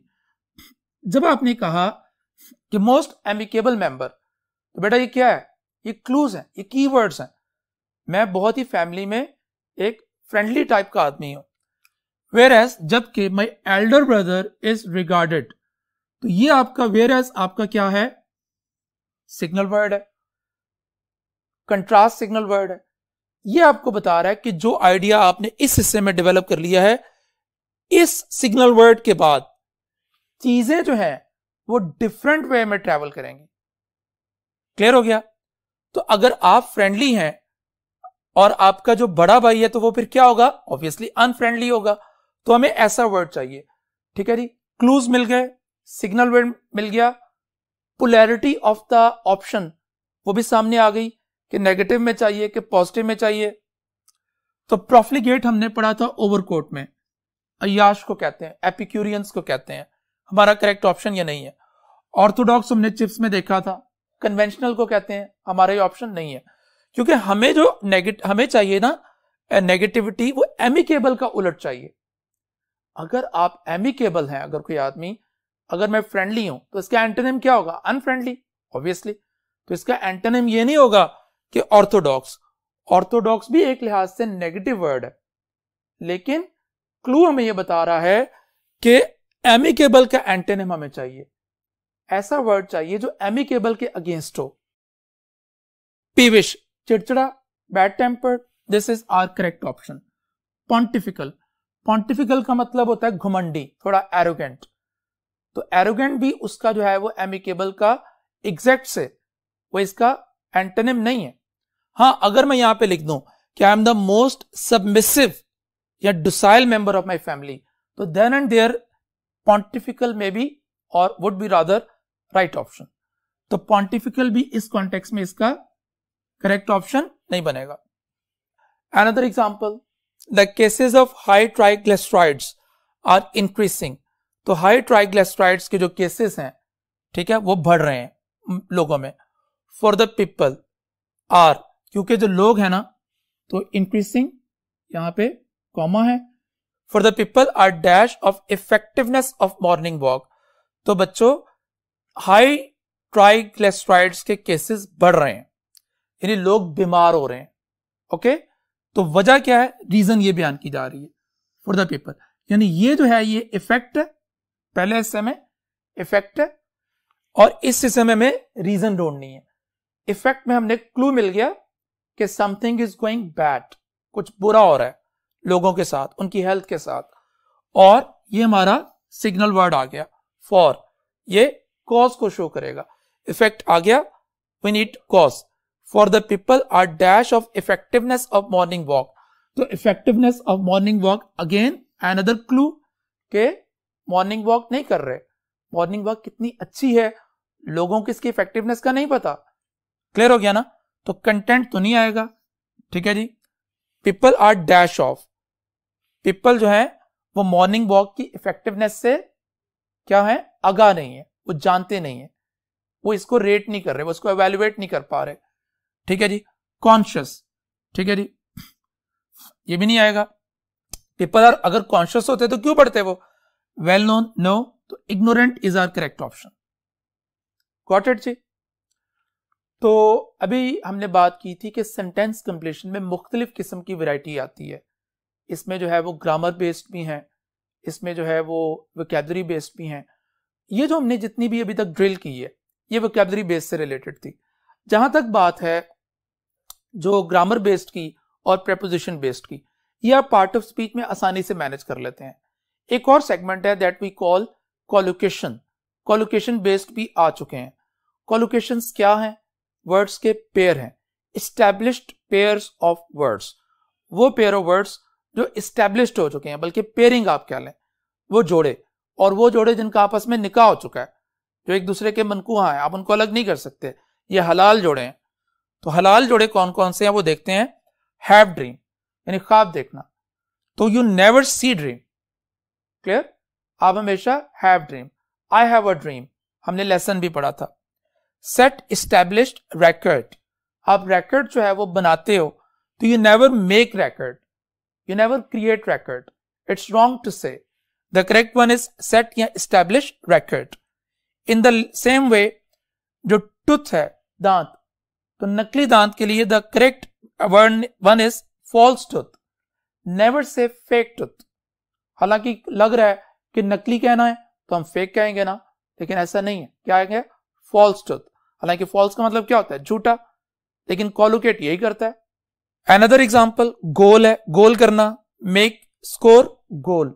जब आपने कहा कि most amicable member तो बेटा ये क्या है ये क्लूज हैं ये कीवर्ड्स हैं मैं बहुत ही फैमिली में एक फ्रेंडली टाइप का आदमी हो वेर एज जबकि my elder brother is regarded तो ये आपका वेर एज आपका क्या है सिग्नल वर्ड है कंट्रास्ट सिग्नल वर्ड है ये आपको बता रहा है कि जो आइडिया आपने इस हिस्से में डेवलप कर लिया है इस सिग्नल वर्ड के बाद चीजें जो है वो डिफरेंट वे में ट्रेवल करेंगे क्लियर हो गया तो अगर आप फ्रेंडली हैं और आपका जो बड़ा भाई है तो वो फिर क्या होगा ऑब्वियसली अनफ्रेंडली होगा तो हमें ऐसा वर्ड चाहिए ठीक है जी क्लूज मिल गए सिग्नल वर्ड मिल गया पुलैरिटी ऑफ द ऑप्शन वो भी सामने आ गई कि नेगेटिव में चाहिए कि पॉजिटिव में चाहिए तो प्रोफ्लिगेट हमने पढ़ा था ओवरकोट में अयाश को कहते हैं एपिक्यूरियंस को कहते हैं हमारा करेक्ट ऑप्शन ये नहीं है ऑर्थोडॉक्स हमने चिप्स में देखा था कन्वेंशनल को कहते हैं हमारा ये ऑप्शन नहीं है क्योंकि हमें जो नेगेटिव हमें चाहिए ना नेगेटिविटी वो एमिकेबल का उलट चाहिए अगर आप एमिकेबल हैं अगर कोई आदमी अगर मैं फ्रेंडली हूं तो इसका एंटेनिम क्या होगा अनफ्रेंडली ऑब्वियसली तो इसका एंटेनिम ये नहीं होगा कि ऑर्थोडॉक्स ऑर्थोडॉक्स भी एक लिहाज से नेगेटिव वर्ड है लेकिन क्लू हमें यह बता रहा है कि एमिकेबल का एंटेनिम हमें चाहिए ऐसा वर्ड चाहिए जो एमिकेबल के अगेंस्ट हो पीविश चिड़चिड़ा bad tempered this is are correct option pontifical pontifical का मतलब होता है घुमंडी थोड़ा एरोगेंट तो एरोगेंट भी उसका जो है वो एमिकेबल का एग्जैक्ट से वो इसका एंटेनिम नहीं है हाँ अगर मैं यहां पे लिख दूं कि I am the most submissive या docile member of my family तो देन एंड देयर पॉन्टिफिकल में भी और would be rather right option तो पॉन्टिफिकल भी इस कॉन्टेक्स्ट में इसका करेक्ट ऑप्शन नहीं बनेगा another example the cases of high triglycerides are increasing तो हाई ट्राइग्लेस्ट्राइड्स के जो केसेस हैं ठीक है वो बढ़ रहे हैं लोगों में फॉर द पीपल आर क्योंकि जो लोग हैं ना तो इंक्रीजिंग यहां पे कॉमा है for the people are dash of effectiveness of morning walk तो बच्चों हाई ट्राइग्लेस्ट्राइड्स के केसेस बढ़ रहे हैं यानी लोग बीमार हो रहे हैं ओके तो वजह क्या है रीजन ये बयान की जा रही है फॉर द पेपर यानी ये जो है ये इफेक्ट पहले हिस्से में इफेक्ट और इस हिस्से में हमें रीजन ढूंढनी है इफेक्ट में हमने क्लू मिल गया कि समथिंग इज गोइंग बैड कुछ बुरा हो रहा है लोगों के साथ उनकी हेल्थ के साथ और ये हमारा सिग्नल वर्ड आ गया फॉर ये कॉज को शो करेगा इफेक्ट आ गया we need cause for the people are dash of effectiveness of morning walk तो effectiveness of morning walk again another clue के मॉर्निंग वॉक नहीं कर रहे मॉर्निंग वॉक कितनी अच्छी है लोगों की इसकी इफेक्टिवनेस का नहीं पता क्लियर हो गया ना तो कंटेंट तो नहीं आएगा ठीक है जी people are dash of people जो है वो मॉर्निंग वॉक की इफेक्टिवनेस से क्या है आगा नहीं है वो जानते नहीं है वो इसको रेट नहीं कर रहे वो इसको एवेल्युएट नहीं कर पा रहे ठीक है जी कॉन्शियस ठीक है जी ये भी नहीं आएगा पीपल आर अगर कॉन्शियस होते तो क्यों पढ़ते वो वेल नोन नो तो ignorant is are correct option got it जी तो अभी हमने बात की थी कि सेंटेंस कंप्लीशन में मुख्तलिफ किस्म की वैरायटी आती है इसमें जो है वो ग्रामर बेस्ड भी हैं इसमें जो है वो वकैदरी बेस्ड भी हैं ये जो हमने जितनी भी अभी तक ड्रिल की है ये वकैबलरी बेस से रिलेटेड थी जहां तक बात है जो ग्रामर बेस्ड की और प्रेपोजिशन बेस्ड की यह पार्ट ऑफ स्पीच में आसानी से मैनेज कर लेते हैं एक और सेगमेंट है that we call collocation collocation based भी आ चुके हैं कॉलोकेशन क्या है वर्ड्स के पेयर हैं इस्टेब्लिश्ड पेयर ऑफ वर्ड्स वो पेयर ऑफ वर्ड्स जो इस्टेब्लिश्ड हो चुके हैं बल्कि पेयरिंग आप क्या लें वो जोड़े और वो जोड़े जिनका आपस में निकाह हो चुका है जो एक दूसरे के मनकुहा हैं आप उनको अलग नहीं कर सकते ये हलाल जोड़े हैं तो हलाल जोड़े कौन कौन से हैं वो देखते हैं हैव ड्रीम यानी ख्वाब देखना तो you never see dream clear आप हमेशा have dream I have a dream हमने लेसन भी पढ़ा था सेट स्टेब्लिश रेकर्ड आप रेकर्ड जो है वो बनाते हो तो you never make record you never create record it's wrong to say the correct one is set या establish record in the same way जो टूथ है दांत तो नकली दांत के लिए the correct word one is false tooth never say fake tooth हालांकि लग रहा है कि नकली कहना है तो हम फेक कहेंगे ना लेकिन ऐसा नहीं है क्या आएंगे फॉल्स टूथ हालांकि फॉल्स का मतलब क्या होता है झूठा लेकिन कॉलोकेट यही करता है एनदर एग्जाम्पल गोल है गोल करना make score goal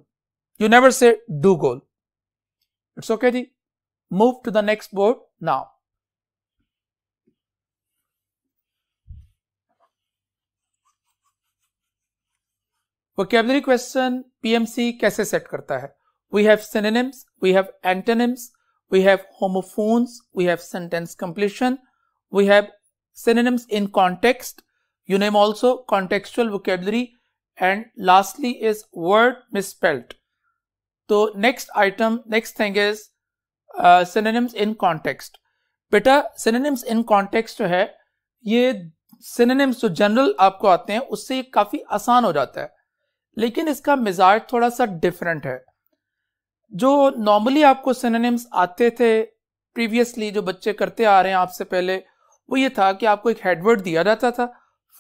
you never say do goal it's okay जी move to the next board now vocabulary question PMC कैसे सेट करता है we have synonyms we have antonyms we have homophones we have sentence completion we have synonyms in context you name also contextual vocabulary and lastly is word misspelt तो next item next thing is synonyms in context बेटा synonyms in context जो है ये सिनेम्स जो general आपको आते हैं उससे ये काफी आसान हो जाता है लेकिन इसका मिजाज थोड़ा सा डिफरेंट है जो नॉर्मली आपको सिनोनिम्स आते थे प्रीवियसली जो बच्चे करते आ रहे हैं आपसे पहले वो ये था कि आपको एक हेडवर्ड दिया जाता था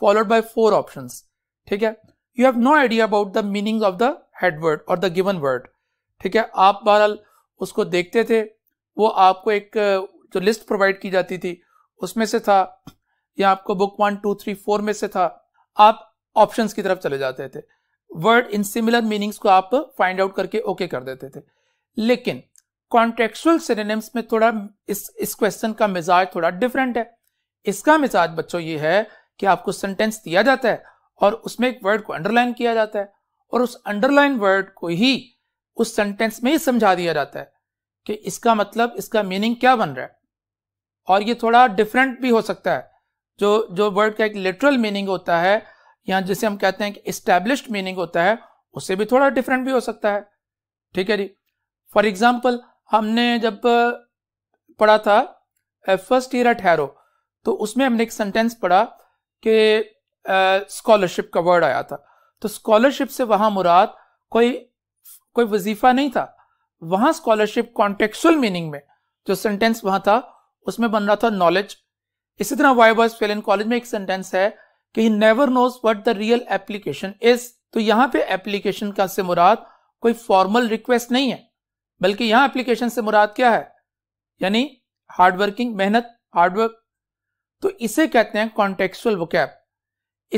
फॉलोड बाय फोर ऑप्शंस ठीक है you have no idea about the meaning of the headword और द गिवन वर्ड ठीक है आप बहरहाल उसको देखते थे वो आपको एक जो लिस्ट प्रोवाइड की जाती थी उसमें से था या आपको book one two three four में से था आप ऑप्शंस की तरफ चले जाते थे वर्ड इन सिमिलर मीनिंग्स को आप फाइंड आउट करके ओके okay कर देते थे लेकिन कॉन्टेक्चुअल सिनेम्स में थोड़ा इस इस क्वेश्चन का मिजाज थोड़ा डिफरेंट है इसका मिजाज बच्चों ये है कि आपको सेंटेंस दिया जाता है और उसमें एक वर्ड को अंडरलाइन किया जाता है और उस अंडरलाइन वर्ड को ही उस सेंटेंस में ही समझा दिया जाता है कि इसका मतलब इसका मीनिंग क्या बन रहा है और ये थोड़ा डिफरेंट भी हो सकता है जो जो वर्ड का एक लिटरल मीनिंग होता है या जिसे हम कहते हैं कि इस्टेब्लिश मीनिंग होता है उससे भी थोड़ा डिफरेंट भी हो सकता है ठीक है जी फॉर एग्जाम्पल हमने जब पढ़ा था फर्स्ट ईयर एट हैरो तो उसमें हमने एक सेंटेंस पढ़ा कि स्कॉलरशिप का वर्ड आया था तो स्कॉलरशिप से वहां मुराद कोई कोई वजीफा नहीं था वहां स्कॉलरशिप कॉन्टेक्सुअल मीनिंग में जो सेंटेंस वहां था उसमें बन रहा था नॉलेज इसी तरह why boys fail in college में एक सेंटेंस है कि he never knows what the real application is तो यहां पे एप्लीकेशन का से मुराद कोई फॉर्मल रिक्वेस्ट नहीं है बल्कि यहां एप्लीकेशन से मुराद क्या है यानी हार्डवर्किंग मेहनत हार्डवर्क तो इसे कहते हैं कॉन्टेक्चुअल वोकैब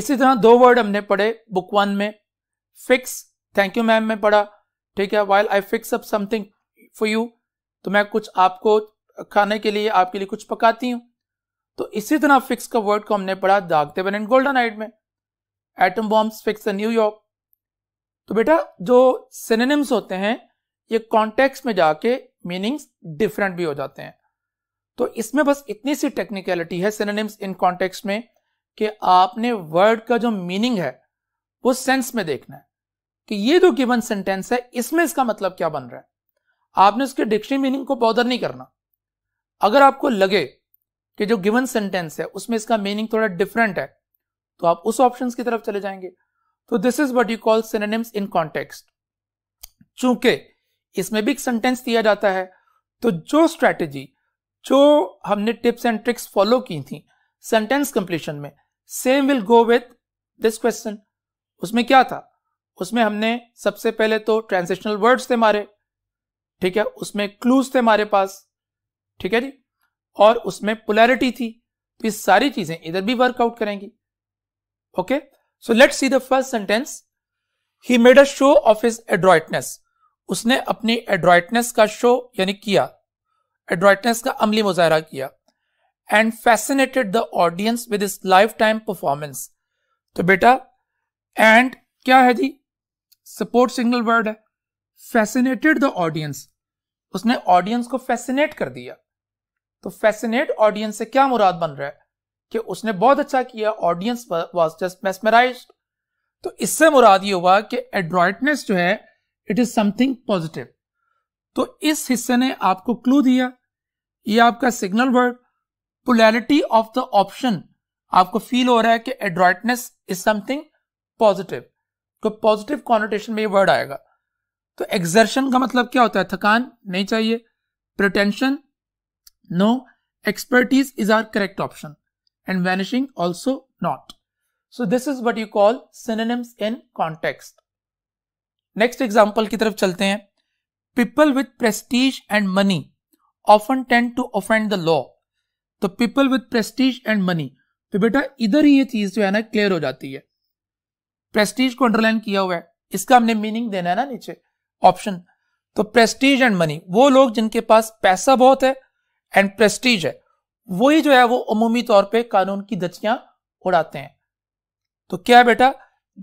इसी तरह दो वर्ड हमने पढ़े बुक वन में फिक्स थैंक यू मैम में पढ़ा ठीक है while I fix up something for you तो मैं कुछ आपको खाने के लिए आपके लिए कुछ पकाती हूँ तो इसी तरह फिक्स का वर्ड को हमने पढ़ा दागते बने गोल्डन हाइट में एटम बॉम्ब फिक्स न्यूयॉर्क तो बेटा जो सिनेम्स होते हैं ये कॉन्टेक्स्ट में जाके मीनिंग्स डिफरेंट भी हो जाते हैं तो इसमें बस इतनी सी टेक्निकलिटी है सिनेम्स इन कॉन्टेक्स्ट में कि आपने वर्ड का जो मीनिंग है वो सेंस में देखना है कि ये जो गिवन सेंटेंस है इसमें इसका मतलब क्या बन रहा है आपने उसके डिक्शनरी मीनिंग को बॉदर नहीं करना अगर आपको लगे कि जो गिवन सेंटेंस है उसमें इसका मीनिंग थोड़ा डिफरेंट है तो आप उस ऑप्शन की तरफ चले जाएंगे तो this is what you call synonyms in context चूंकि इसमें भी एक सेंटेंस दिया जाता है तो जो स्ट्रेटेजी जो हमने टिप्स एंड ट्रिक्स फॉलो की थी सेंटेंस कंप्लीशन में same will go with this question उसमें क्या था उसमें हमने सबसे पहले तो ट्रांजिशनल वर्ड्स थे मारे ठीक है उसमें क्लूज थे हमारे पास ठीक है जी और उसमें पुलैरिटी थी तो ये सारी चीजें इधर भी वर्कआउट करेंगी okay so let see the first sentence he made a show of his adroitness उसने अपनी एड्रॉइटनेस का शो यानी किया एड्रॉइटनेस का अमली मुजाहरा किया and fascinated the audience with his lifetime performance तो बेटा एंड क्या है जी सपोर्ट सिग्नल वर्ड है फैसिनेटेड द ऑडियंस उसने ऑडियंस को फैसिनेट कर दिया तो फैसिनेट ऑडियंस से क्या मुराद बन रहा है कि उसने बहुत अच्छा किया ऑडियंस वॉज जस्ट मेस्मराइज तो इससे मुराद ये हुआ कि एड्रॉइटनेस जो है इट इज समथिंग पॉजिटिव तो इस हिस्से ने आपको क्लू दिया ये आपका signal word polarity of the option आपको फील हो रहा है कि एड्रॉइटनेस इज समथिंग पॉजिटिव तो पॉजिटिव कॉनोटेशन में ये वर्ड आएगा तो एक्सर्शन का मतलब क्या होता है थकान नहीं चाहिए प्रोटेंशन No, expertise is our correct option and vanishing also not. So this is what you call synonyms in context. Next example ki taraf chalte hain People with prestige and money often tend to offend the law. तो people with prestige and money. तो बेटा इधर ही ये चीज जो है ना clear हो जाती है प्रेस्टीज को अंडरलाइन किया हुआ है इसका हमने मीनिंग देना है ना नीचे ऑप्शन तो प्रेस्टीज एंड मनी वो लोग जिनके पास पैसा बहुत है एंड प्रेस्टीज है वही जो है वो अमूमी तौर पे कानून की धचियां उड़ाते हैं तो क्या है बेटा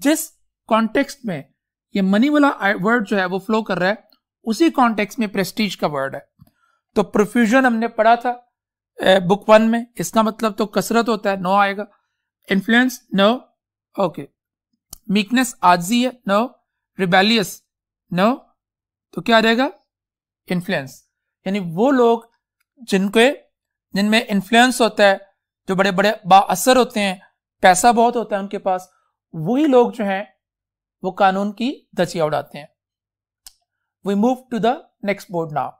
जिस कॉन्टेक्स्ट में ये मनी वाला वर्ड जो है वो फ्लो कर रहा है उसी कॉन्टेक्स्ट में प्रेस्टीज का वर्ड है तो प्रोफ्यूजन हमने पढ़ा था बुक वन में इसका मतलब तो कसरत होता है नो आएगा इन्फ्लुएंस नो ओके मीकनेस आजी है नो रिबेलियस नो तो क्या आ जाएगा इन्फ्लुएंस यानी वो लोग जिनके जिनमें इन्फ्लुएंस होता है जो बड़े बड़े बाअसर होते हैं पैसा बहुत होता है उनके पास वही लोग जो हैं वो कानून की दचिया उड़ाते हैं we move to the next board now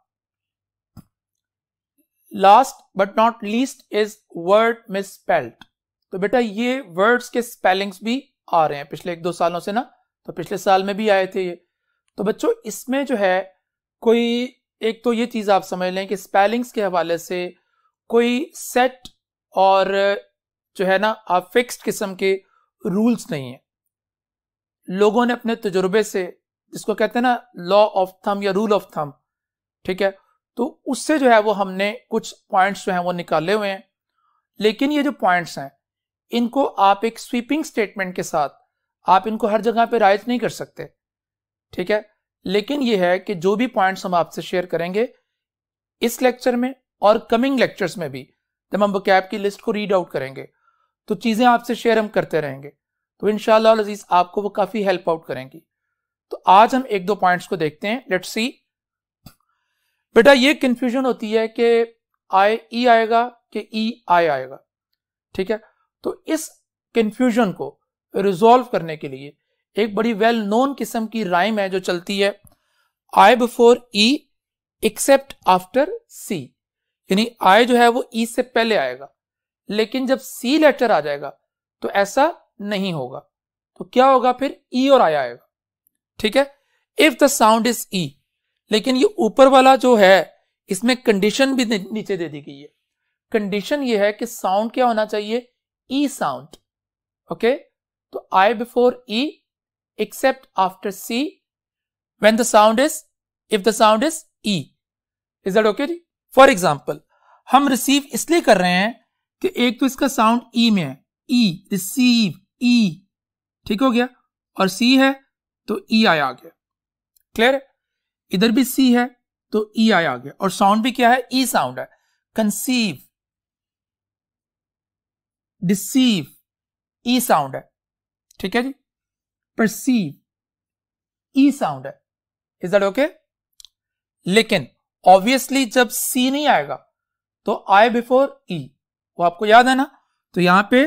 last but not least is word misspelled तो बेटा ये वर्ड्स के स्पेलिंग्स भी आ रहे हैं पिछले एक दो सालों से ना तो पिछले साल में भी आए थे ये तो बच्चों इसमें जो है कोई एक तो ये चीज़ आप समझ लें कि स्पेलिंग्स के हवाले से कोई सेट और जो है ना आप फिक्स्ड किस्म के रूल्स नहीं है लोगों ने अपने तजुर्बे से जिसको कहते हैं ना लॉ ऑफ थम या रूल ऑफ थम ठीक है तो उससे जो है वो हमने कुछ पॉइंट्स जो हैं वो निकाले हुए हैं लेकिन ये जो पॉइंट्स हैं इनको आप एक स्वीपिंग स्टेटमेंट के साथ आप इनको हर जगह पे राइज नहीं कर सकते ठीक है लेकिन यह है कि जो भी पॉइंट्स हम आपसे शेयर करेंगे इस लेक्चर में और कमिंग लेक्चर्स में भी जब हम वकैब की लिस्ट को रीड आउट करेंगे तो चीज़ें आपसे शेयर हम करते रहेंगे तो इन अजीज आपको वो काफ़ी हेल्प आउट करेंगी तो आज हम एक दो पॉइंट्स को देखते हैं लेट्स सी बेटा ये कन्फ्यूजन होती है कि आई ई e आएगा कि ई e, आई आएगा ठीक है तो इस कन्फ्यूजन को रिजोल्व करने के लिए एक बड़ी वेल नोन किस्म की राइम है जो चलती है I before E except after C यानी आई जो है वो ई e से पहले आएगा लेकिन जब सी लेटर आ जाएगा तो ऐसा नहीं होगा तो क्या होगा फिर ई e और आई आएगा ठीक है if the sound is E लेकिन ये ऊपर वाला जो है इसमें कंडीशन भी नीचे दे दी गई है कंडीशन ये है कि साउंड क्या होना चाहिए ई साउंड ओके तो I before E except after C when the sound is, if the sound is E. Is that okay जी? For example, हम receive इसलिए कर रहे हैं कि एक तो इसका sound E में है E, receive, E, ठीक हो गया और C है तो E आया आ गया क्लियर इधर भी C है तो E आया आ गया और साउंड भी क्या है E साउंड है conceive, deceive, E साउंड है ठीक है जी परसीव ई साउंड है इज दट ओके लेकिन ऑब्वियसली जब सी नहीं आएगा तो आई बिफोर ई वो आपको याद है ना तो यहां पे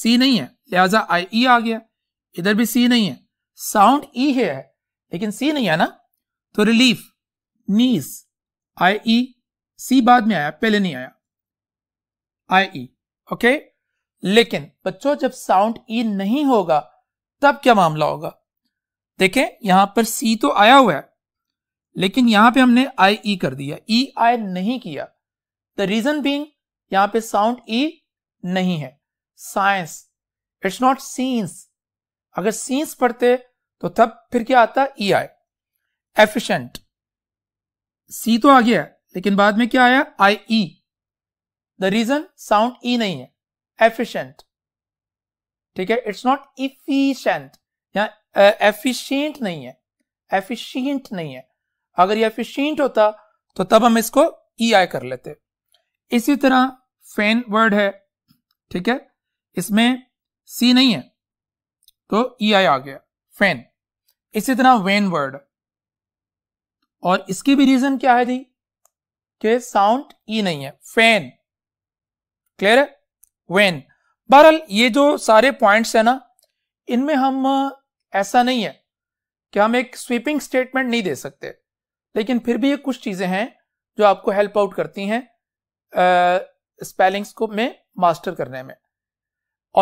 सी नहीं है लिहाजा आई ई e आ गया इधर भी सी नहीं है साउंड ई e है लेकिन सी नहीं है ना तो रिलीफ नीस आई ई सी बाद में आया पहले नहीं आया आई ई ओके लेकिन बच्चों जब साउंड ई e नहीं होगा तब क्या मामला होगा देखें यहां पर सी तो आया हुआ है लेकिन यहां पे हमने आई ई e कर दिया ई e, आई नहीं किया द रीजन बींग यहां पे साउंड ई e नहीं है साइंस इट्स नॉट सीन्स अगर सीन्स पढ़ते तो तब फिर क्या आता ई आई एफिशेंट सी तो आ गया लेकिन बाद में क्या आया I E the reason sound E नहीं है एफिशेंट ठीक है इट्स नॉट इफिशेंट यहाँ एफिशियंट नहीं है एफिशियंट नहीं है अगर ये एफिशियंट होता तो तब हम इसको ई e आई कर लेते इसी तरह फैन वर्ड है ठीक है इसमें सी नहीं है तो ई e आई आ गया फैन इसी तरह वेन वर्ड और इसकी भी रीजन क्या है जी के साउंड ई नहीं है फैन क्लियर है वेन बहरहाल ये जो सारे पॉइंट्स है ना इनमें हम ऐसा नहीं है कि हम एक स्वीपिंग स्टेटमेंट नहीं दे सकते लेकिन फिर भी ये कुछ चीज़ें हैं जो आपको हेल्प आउट करती हैं स्पेलिंग्स को में मास्टर करने में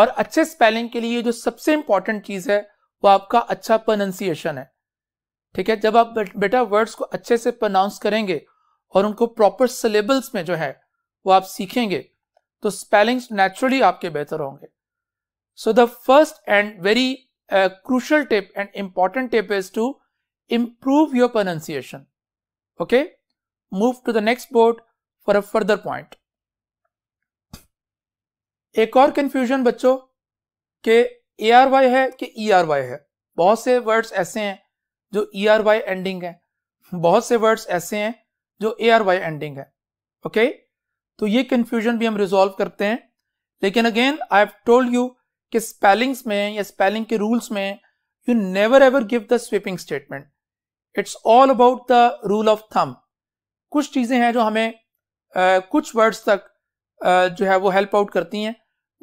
और अच्छे स्पेलिंग के लिए जो सबसे इंपॉर्टेंट चीज़ है वो आपका अच्छा प्रोनाउंसिएशन है ठीक है जब आप बेटा वर्ड्स को अच्छे से प्रोनाउंस करेंगे और उनको प्रॉपर सिलेबल्स में जो है वो आप सीखेंगे तो स्पेलिंग्स नेचुरली आपके बेहतर होंगे so the first and very crucial tip and important tip is to improve your pronunciation okay move to the next board for a further point एक और कंफ्यूजन बच्चों के ए आर वाई है कि ई आर वाई है बहुत से words ऐसे हैं जो ई आर वाई एंडिंग है बहुत से वर्ड्स ऐसे हैं जो ए आर वाई एंडिंग है ओके okay? तो ये कन्फ्यूजन भी हम रिजोल्व करते हैं लेकिन again I have told you कि स्पेलिंग्स में या स्पेलिंग के रूल्स में you never ever give the sweeping statement it's all about the rule of thumb कुछ चीज़ें हैं जो हमें आ, कुछ वर्ड्स तक आ, जो है वो हेल्प आउट करती हैं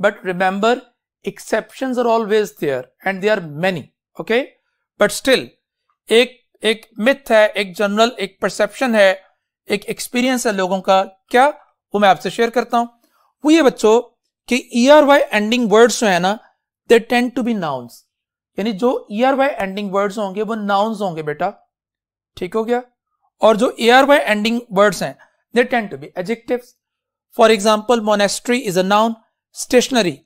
but remember exception are always there and they are many okay but still एक एक मिथ है एक जनरल एक परसेप्शन है एक एक्सपीरियंस है लोगों का क्या वो मैं आपसे शेयर करता हूं वो ये बच्चों कि E R Y ending words जो है ना they tend to be nouns यानी जो E R Y ending words होंगे वो नाउन्स होंगे बेटा ठीक हो गया और जो A R Y ending words हैं they tend to be adjective for example monastery is a noun stationery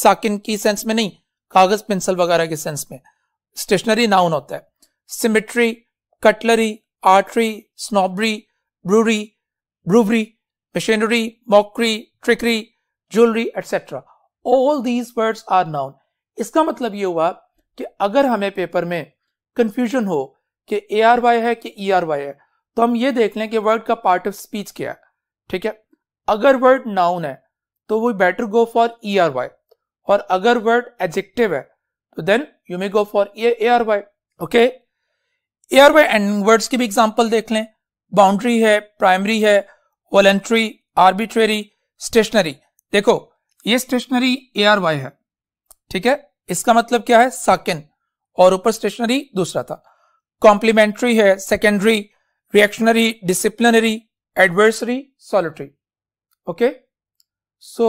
साकिन की सेंस में नहीं कागज पेंसिल वगैरह के सेंस में स्टेशनरी नाउन होता है cemetery cutlery artery snobbery brewery brewery machinery, mockery, trickery, jewelry, etc. All these words are noun. इसका मतलब ये हुआ कि अगर हमें पेपर में कंफ्यूजन हो कि ए आर वाई है कि ई आर वाई है तो हम ये देख लें कि वर्ड का पार्ट ऑफ स्पीच क्या है ठीक है अगर वर्ड नाउन है तो वो better go for E R Y और अगर वर्ड एजेक्टिव है तो then you may go for A R Y okay A R Y ending words की भी एग्जाम्पल देख लें बाउंड्री है प्राइमरी है वॉलेंट्री आर्बिट्रेरी स्टेशनरी देखो ये स्टेशनरी ए आर वाई है ठीक है इसका मतलब क्या है साकिन और ऊपर स्टेशनरी दूसरा था कॉम्प्लीमेंट्री है secondary reactionary disciplinary adversary solitary okay so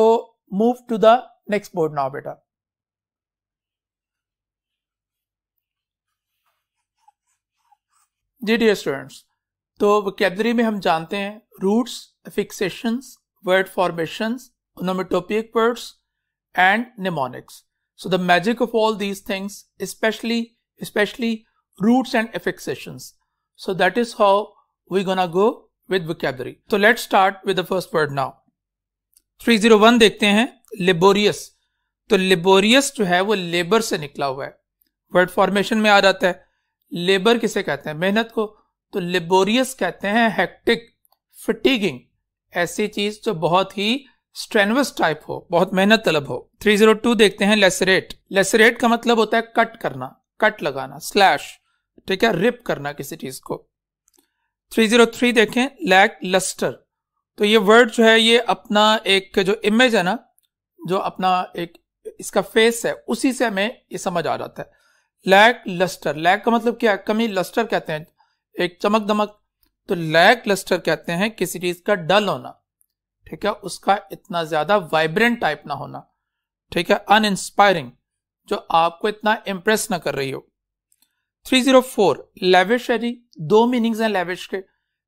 move to the next board now बेटा जी डी स्टूडेंट्स तो वकेदरी में हम जानते हैं roots fixation word formation onomatopoeic words and mnemonics so the magic of all these things specially specially roots and affixation so that is how we gonna go with vocabulary तो let start with the first word now three zero one देखते हैं laborious तो laborious जो है वो labour से निकला हुआ है वर्ड फॉर्मेशन में आ जाता है लेबर किसे कहते हैं मेहनत को तो लिबोरियस कहते हैं हेक्टिक फिटिगिंग ऐसी चीज जो बहुत ही स्ट्रेनवस टाइप हो बहुत मेहनत तलब हो 302 देखते हैं लेसरेट लेसरेट का मतलब होता है कट करना कट लगाना स्लैश ठीक है रिप करना किसी चीज को 303 देखें लैक लस्टर तो ये वर्ड जो है ये अपना एक जो इमेज है ना जो अपना एक इसका फेस है उसी से हमें ये समझ आ जाता है लैक लस्टर लैक का मतलब क्या है कमी लस्टर कहते हैं एक चमक दमक तो लैक क्लस्टर कहते हैं किसी चीज का डल होना ठीक है उसका इतना ज्यादा वाइब्रेंट टाइप ना होना ठीक है अन इंस्पायरिंग जो आपको इतना इंप्रेस ना कर रही हो 304 लेविश है जी दो मीनिंग्स हैं लेविश के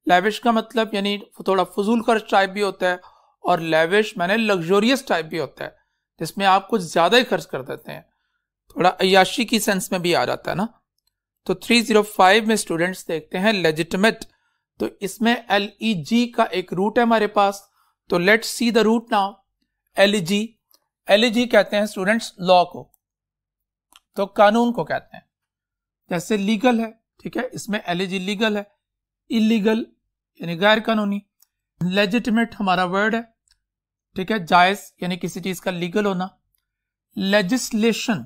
लेविश का मतलब यानी थोड़ा फजूल खर्च टाइप भी होता है और लेविश मैंने लग्जोरियस टाइप भी होता है जिसमें आप कुछ ज्यादा ही खर्च कर देते हैं थोड़ा अयाशी की सेंस में भी आ जाता है ना तो 305 में स्टूडेंट्स देखते हैं लेजिटमेट तो इसमें एल ई जी का एक रूट है हमारे पास तो let see the root now L G L G कहते हैं स्टूडेंट्स लॉ को तो कानून को कहते हैं जैसे लीगल है ठीक है इसमें एल जी लीगल है इलीगल यानी गैर कानूनी लेजिटमेट हमारा वर्ड है ठीक है जायज यानी किसी चीज का लीगल होना लेजिस्लेशन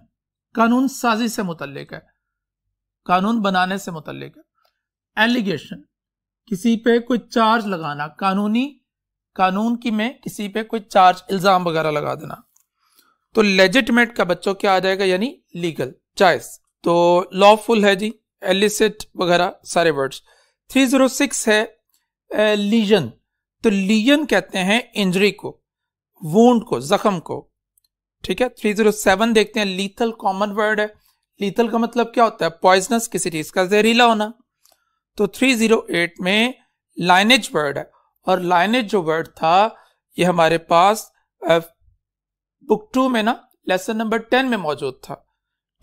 कानून साजी से मुतलिक है कानून बनाने से मुतल एलिगेशन किसी पे कोई चार्ज लगाना कानूनी कानून की में किसी पे कोई चार्ज इल्जाम वगैरह लगा देना तो लेजिटमेट का बच्चों क्या आ जाएगा यानी लीगल चॉइस तो लॉफुल है जी एलिसिट वगैरह सारे वर्ड्स 306 है लीजन तो लीजन कहते हैं इंजरी को वोंड को जख्म को ठीक है 307 देखते हैं लीथल कॉमन वर्ड है लीथल का मतलब क्या होता है पॉइजनस किसी चीज का जहरीला होना तो 308 में लाइनेज वर्ड है और लाइनेज जो वर्ड था ये हमारे पास बुक टू में ना लेसन नंबर टेन में मौजूद था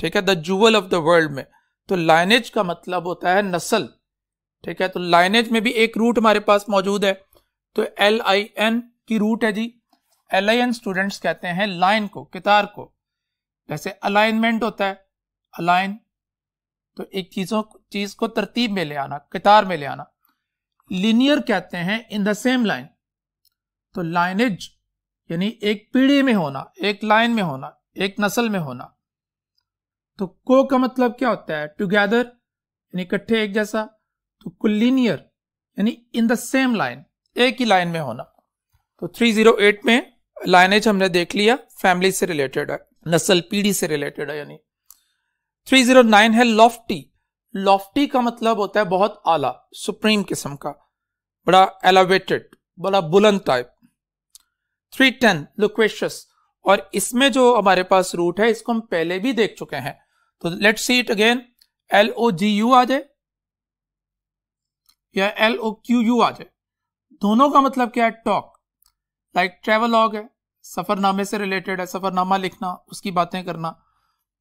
ठीक है the jewel of the world में तो लाइनेज का मतलब होता है नस्ल ठीक है तो लाइनेज में भी एक रूट हमारे पास मौजूद है तो एल आई एन की रूट है जी एल आई एन स्टूडेंट्स कहते हैं लाइन को कितार को जैसे अलाइनमेंट होता है अलाइन तो एक चीजों चीज को तरतीब में ले आना कतार में ले आना लिनियर कहते हैं इन द सेम लाइन तो लाइनेज यानी एक पीढ़ी में होना एक लाइन में होना एक नस्ल में होना तो को का मतलब क्या होता है टुगेदर यानी इकट्ठे एक जैसा तो कुलिनियर यानी इन द सेम लाइन एक ही लाइन में होना तो 308 में लाइनेज हमने देख लिया फैमिली से रिलेटेड है नस्ल पीढ़ी से रिलेटेड है यानी 309 है लॉफ्टी लॉफ्टी का मतलब होता है बहुत आला सुप्रीम किस्म का बड़ा एलिवेटेड बड़ा बुलंद टाइप 310 लुक्वेशियस और इसमें जो हमारे पास रूट है इसको हम पहले भी देख चुके हैं तो let see it again L O G U आ जाए या एल ओ क्यू यू आ जाए दोनों का मतलब क्या है टॉक लाइक ट्रेवल लॉग है सफरनामे से रिलेटेड है सफरनामा लिखना उसकी बातें करना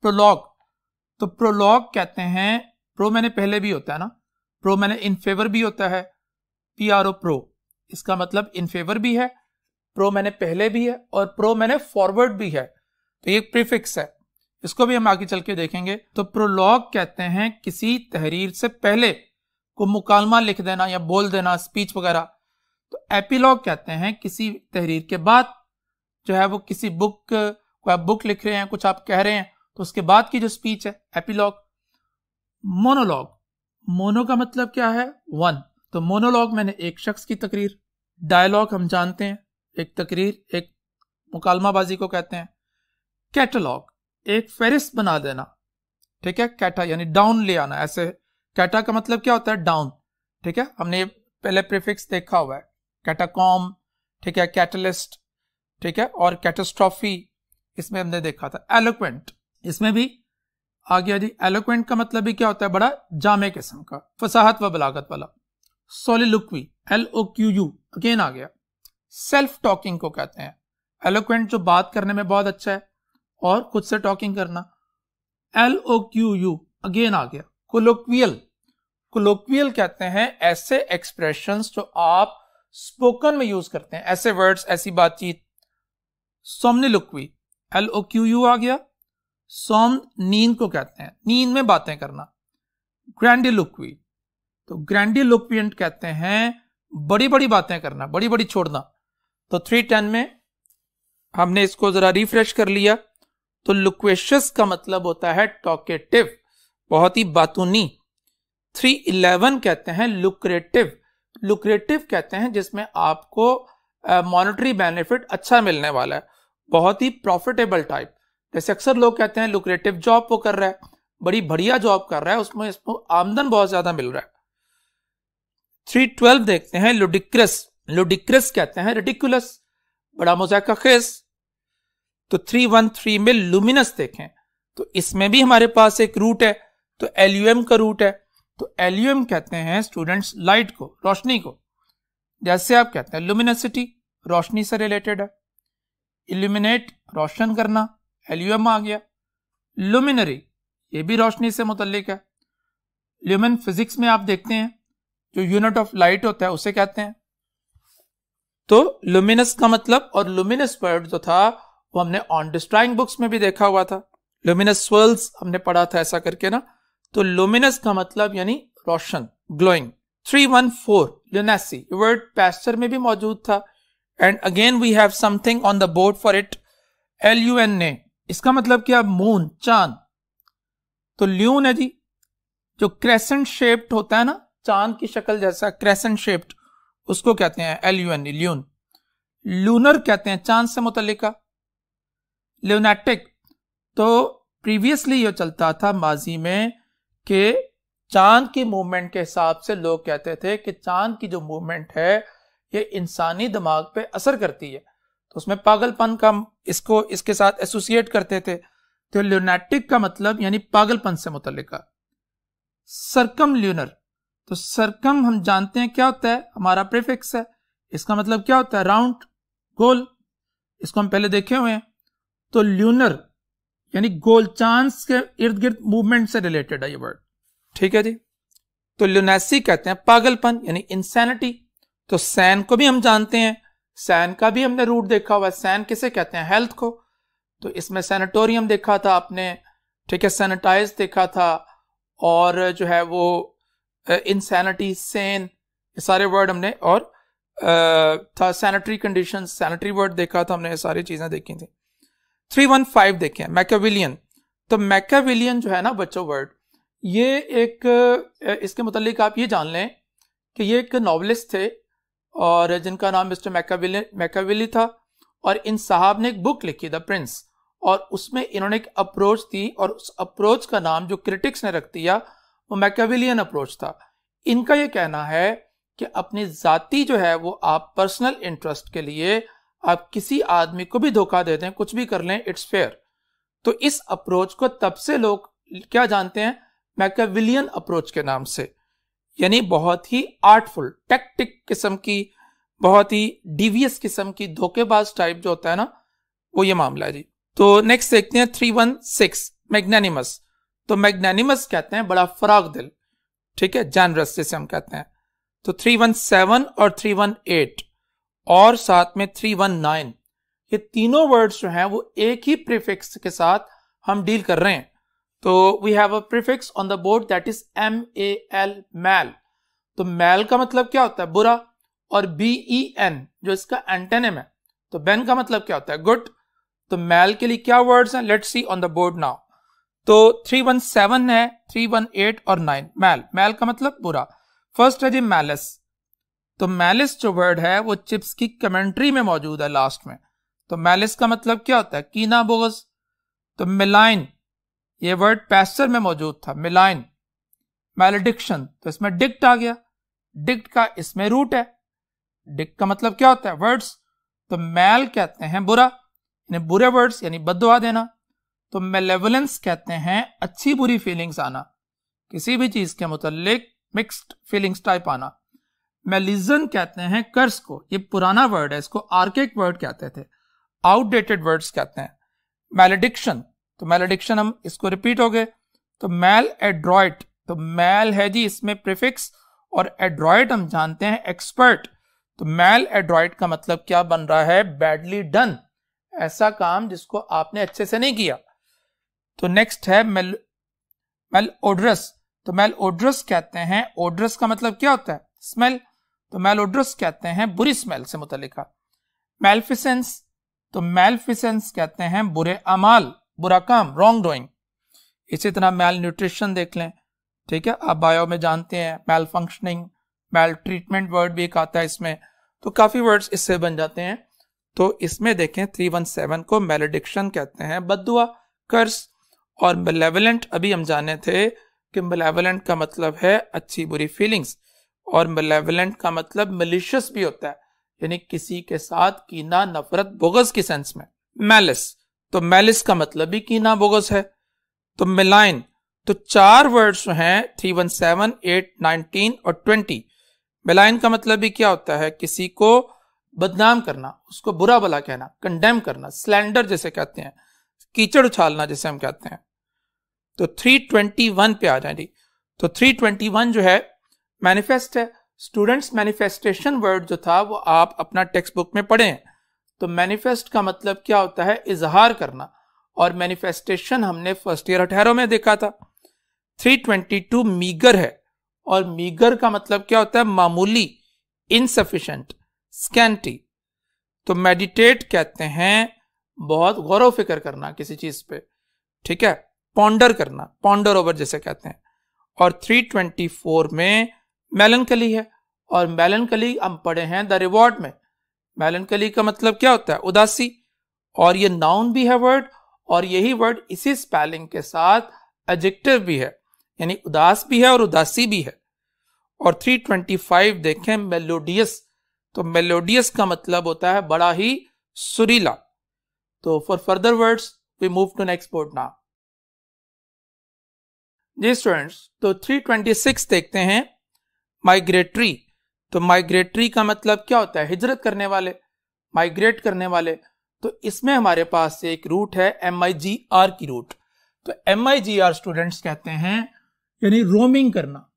प्रोलॉग तो प्रोलॉग कहते हैं प्रो मैंने पहले भी होता है ना प्रो मैंने इन फेवर भी होता है पी आर ओ प्रो इसका मतलब इन फेवर भी है प्रो मैंने पहले भी है और प्रो मैंने फॉरवर्ड भी है तो ये प्रीफिक्स है इसको भी हम आगे चल के देखेंगे तो प्रोलॉग कहते हैं किसी तहरीर से पहले को मुकालमा लिख देना या बोल देना स्पीच वगैरह तो एपिलॉग कहते हैं किसी तहरीर के बाद जो है वो किसी बुक को आप बुक लिख रहे हैं कुछ आप कह रहे हैं तो उसके बाद की जो स्पीच है एपिलॉग मोनोलॉग मोनो का मतलब क्या है वन तो मोनोलॉग मैंने एक शख्स की तकरीर डायलॉग हम जानते हैं एक तकरीर एक मुकालमाबाजी को कहते हैं कैटलॉग एक फेरिस बना देना ठीक है कैटा यानी डाउन ले आना ऐसे कैटा का मतलब क्या होता है डाउन ठीक है हमने पहले प्रीफिक्स देखा हुआ है कैटाकॉम ठीक है कैटलिस्ट ठीक है और कैटस्ट्रॉफी इसमें हमने देखा था एलोक्वेंट इसमें भी आ गया जी एलोक्वेंट का मतलब भी क्या होता है बड़ा जामे किस्म का फसाहत व बलागत वाला soliloquy L O Q U again आ गया सेल्फ टॉकिंग को कहते हैं एलोक्वेंट जो बात करने में बहुत अच्छा है और खुद से टॉकिंग करना L O Q U again आ गया कोलोक्वियल कोलोक्वियल कहते हैं ऐसे एक्सप्रेशन जो आप स्पोकन में यूज करते हैं ऐसे वर्ड्स ऐसी बातचीत somniloquy L O Q U आ गया सोम नींद को कहते हैं नींद में बातें करना ग्रैंडिलुक्वी तो ग्रैंडिलुक्वियंट कहते हैं बड़ी बड़ी बातें करना बड़ी बड़ी छोड़ना तो थ्री टेन में हमने इसको जरा रिफ्रेश कर लिया तो लुक्वेशस का मतलब होता है टॉकेटिव बहुत ही बातूनी थ्री इलेवन कहते हैं लुक्रेटिव लुक्रेटिव कहते हैं जिसमें आपको मॉनेटरी बेनिफिट अच्छा मिलने वाला है बहुत ही प्रॉफिटेबल टाइप जैसे अक्सर लोग कहते हैं लुक्रेटिव जॉब वो कर रहा है बड़ी बढ़िया जॉब कर रहा है उसमें इसको आमदन बहुत ज्यादा मिल रहा है थ्री ट्वेल्व देखते हैं लुडिक्रस लुडिक्रस कहते हैं रेडिकुलस बड़ा मोजाका खेस तो थ्री वन थ्री में लुमिनस देखें तो इसमें भी हमारे पास एक रूट है तो एल्यूएम का रूट है तो एल्यूएम कहते हैं स्टूडेंट्स लाइट को रोशनी को जैसे आप कहते हैं लुमिनसिटी रोशनी से रिलेटेड है इल्यूमिनेट रोशन करना एल्यूएम आ गया लुमिनरी ये भी रोशनी से मुतलिक है ल्यूमन फिजिक्स में आप देखते हैं जो यूनिट ऑफ लाइट होता है उसे कहते हैं तो लुमिनस का मतलब और लुमिनस वर्ड जो था वो हमने ऑन डिस्ट्राइंग बुक्स में भी देखा हुआ था लुमिनस वर्ल्स हमने पढ़ा था ऐसा करके ना तो लुमिनस का मतलब यानी रोशन glowing three one four lunacy word पैस्टर में भी मौजूद था and again we have something on the board for it L U N A इसका मतलब क्या मून चांद तो ल्यून है जी जो क्रेसेंट शेप्ड होता है ना चांद की शक्ल जैसा क्रेसेंट शेप्ड उसको कहते हैं L U N lune lunar कहते हैं चांद से मुतलिका ल्यूनेटिक तो प्रीवियसली ये चलता था माजी में कि चांद की मूवमेंट के हिसाब से लोग कहते थे कि चांद की जो मूवमेंट है ये इंसानी दिमाग पे असर करती है तो उसमें पागलपन का इसको इसके साथ एसोसिएट करते थे तो ल्यूनेटिक का मतलब यानी पागलपन से मुतलिका सरकम ल्यूनर तो सरकम हम जानते हैं क्या होता है हमारा प्रिफिक्स है इसका मतलब क्या होता है राउंड गोल इसको हम पहले देखे हुए हैं तो ल्यूनर यानी गोल चांस के इर्द गिर्द मूवमेंट से रिलेटेड है ये वर्ड ठीक है जी तो ल्यूनेसी कहते हैं पागलपन यानी इंसैनिटी तो सैन को भी हम जानते हैं सैन का भी हमने रूट देखा हुआ है सैन किसे कहते हैं हेल्थ को तो इसमें सैनिटोरियम देखा था आपने ठीक है सैनिटाइज देखा था और जो है वो इनसैनिटी सेन ये सारे वर्ड हमने और आ, था सैनिटरी कंडीशन सैनिटरी वर्ड देखा था हमने ये सारी चीज़ें देखी थी थ्री वन फाइव देखे मैकेविलियन तो मैकेविलियन जो है ना बच्चों वर्ड ये एक इसके मतलब आप ये जान लें कि ये एक नॉवलिस्ट थे और जिनका नाम मिस्टर मैकाविली मैकाविली था और इन साहब ने एक बुक लिखी द प्रिंस और उसमें इन्होंने एक अप्रोच दी और उस अप्रोच का नाम जो क्रिटिक्स ने रख दिया वो मैकाविलियन अप्रोच था इनका ये कहना है कि अपनी जाति जो है वो आप पर्सनल इंटरेस्ट के लिए आप किसी आदमी को भी धोखा देते हैं कुछ भी कर लें इट्स फेयर तो इस अप्रोच को तब से लोग क्या जानते हैं मैकाविलियन अप्रोच के नाम से यानी बहुत ही आर्टफुल टेक्टिक किस्म की बहुत ही डिवियस किस्म की धोखेबाज टाइप जो होता है ना वो ये मामला है जी तो नेक्स्ट देखते हैं थ्री वन सिक्स मैग्नानिमस तो मैग्नानिमस कहते हैं बड़ा फराग दिल ठीक है जानरस जिसे हम कहते हैं तो थ्री वन सेवन और थ्री वन एट और साथ में थ्री वन नाइन ये तीनों वर्ड्स जो हैं वो एक ही प्रीफिक्स के साथ हम डील कर रहे हैं तो we have a prefix on the board that is M A L mal तो मैल का मतलब क्या होता है बुरा और बी ई एन जो इसका एंटेनम है तो बेन का मतलब क्या होता है गुड तो मैल के लिए क्या वर्ड्स हैं let's see on the board now तो 317 है 318 और 9 मैल मैल का मतलब बुरा फर्स्ट है जी मैलिस तो मैलिस जो वर्ड है वो चिप्स की कमेंट्री में मौजूद है लास्ट में तो मैलिस का मतलब क्या होता है कीना बोगस तो मिलाइन ये वर्ड पैस्टर में मौजूद था मिलाइन मेलेडिक्शन तो इसमें डिक्ट आ गया डिक्ट का इसमें रूट है डिक्ट का मतलब क्या होता है वर्ड्स तो मैल कहते हैं बुरा यानी बुरे वर्ड्स यानी बदवा देना तो मेलेवलेंस कहते हैं अच्छी बुरी फीलिंग्स आना किसी भी चीज के मुतालिक मिक्स्ड फीलिंग्स टाइप आना मेलिजन कहते हैं कर्स को ये पुराना वर्ड है इसको आर्केक वर्ड कहते थे आउटडेटेड वर्ड्स कहते हैं मेलेडिक्शन तो मेलेडिक्शन हम इसको रिपीट हो गए तो मैल एड्रॉइट तो मैल है जी इसमें प्रिफिक्स और एड्रॉइड हम जानते हैं एक्सपर्ट तो मेल एड्रॉइड का मतलब क्या बन रहा है बैडली डन ऐसा काम जिसको आपने अच्छे से नहीं किया तो नेक्स्ट है मेल मेल ओड्रस तो मेल ओड्रस कहते हैं ओड्रस का मतलब क्या होता है स्मेल तो मेल ओड्रस कहते हैं बुरी स्मेल से मुतलिका मेलफिसेंस तो मेलफिसेंस कहते हैं बुरे अमाल बुरा काम रॉन्ग डूइंग इसी तरह मेल न्यूट्रिशन देख लें ठीक है आप बायो में जानते हैं malfunctioning maltreatment word भी एक आता है इसमें तो काफ़ी वर्ड्स इससे बन जाते हैं तो इसमें देखें थ्री वन सेवन को मेलेडिक्शन कहते हैं बदुआ कर्स और मलेवलेंट अभी हम जाने थे कि मलेवलेंट का मतलब है अच्छी बुरी फीलिंग्स और मलेवलेंट का मतलब मलिशियस भी होता है यानी किसी के साथ कीना नफरत बोगस की सेंस में मैलिस तो मेलिस का मतलब भी कीना बोगस है तो मिलाइन तो चार वर्ड्स हैं three one seven eight nineteen और ट्वेंटी मिलाइन का मतलब भी क्या होता है किसी को बदनाम करना उसको बुरा भला कहना कंडेम करना स्लैंडर जैसे कहते हैं कीचड़ उछालना जैसे हम कहते हैं तो 321 पे आ जाए जी तो 321 जो है मैनिफेस्ट है स्टूडेंट्स मैनिफेस्टेशन वर्ड जो था वो आप अपना टेक्स्ट बुक में पढ़े हैं तो मैनिफेस्ट का मतलब क्या होता है इजहार करना और मैनिफेस्टेशन हमने फर्स्ट ईयर अठहरों में देखा था 322 मीगर है और मीगर का मतलब क्या होता है मामूली इनसफिशेंट स्कैंटी तो मेडिटेट कहते हैं बहुत गौरव फिक्र करना किसी चीज पे ठीक है पॉन्डर करना पॉन्डर ओवर जैसे कहते हैं और 324 में मेलनकली है और मेलनकली हम पढ़े हैं द रिवॉर्ड में मेलनकली का मतलब क्या होता है उदासी और ये नाउन भी है वर्ड और यही वर्ड इसी स्पेलिंग के साथ एजेक्टिव भी है यानी उदास भी है और उदासी भी है और 325 देखें मेलोडियस तो मेलोडियस का मतलब होता है बड़ा ही सुरीला तो for further words we move to next board ना जी स्टूडेंट्स तो 326 देखते हैं माइग्रेटरी तो माइग्रेटरी का मतलब क्या होता है हिजरत करने वाले माइग्रेट करने वाले तो इसमें हमारे पास एक रूट है एम आई जी आर की रूट तो M I G R students कहते हैं यानी रोमिंग करना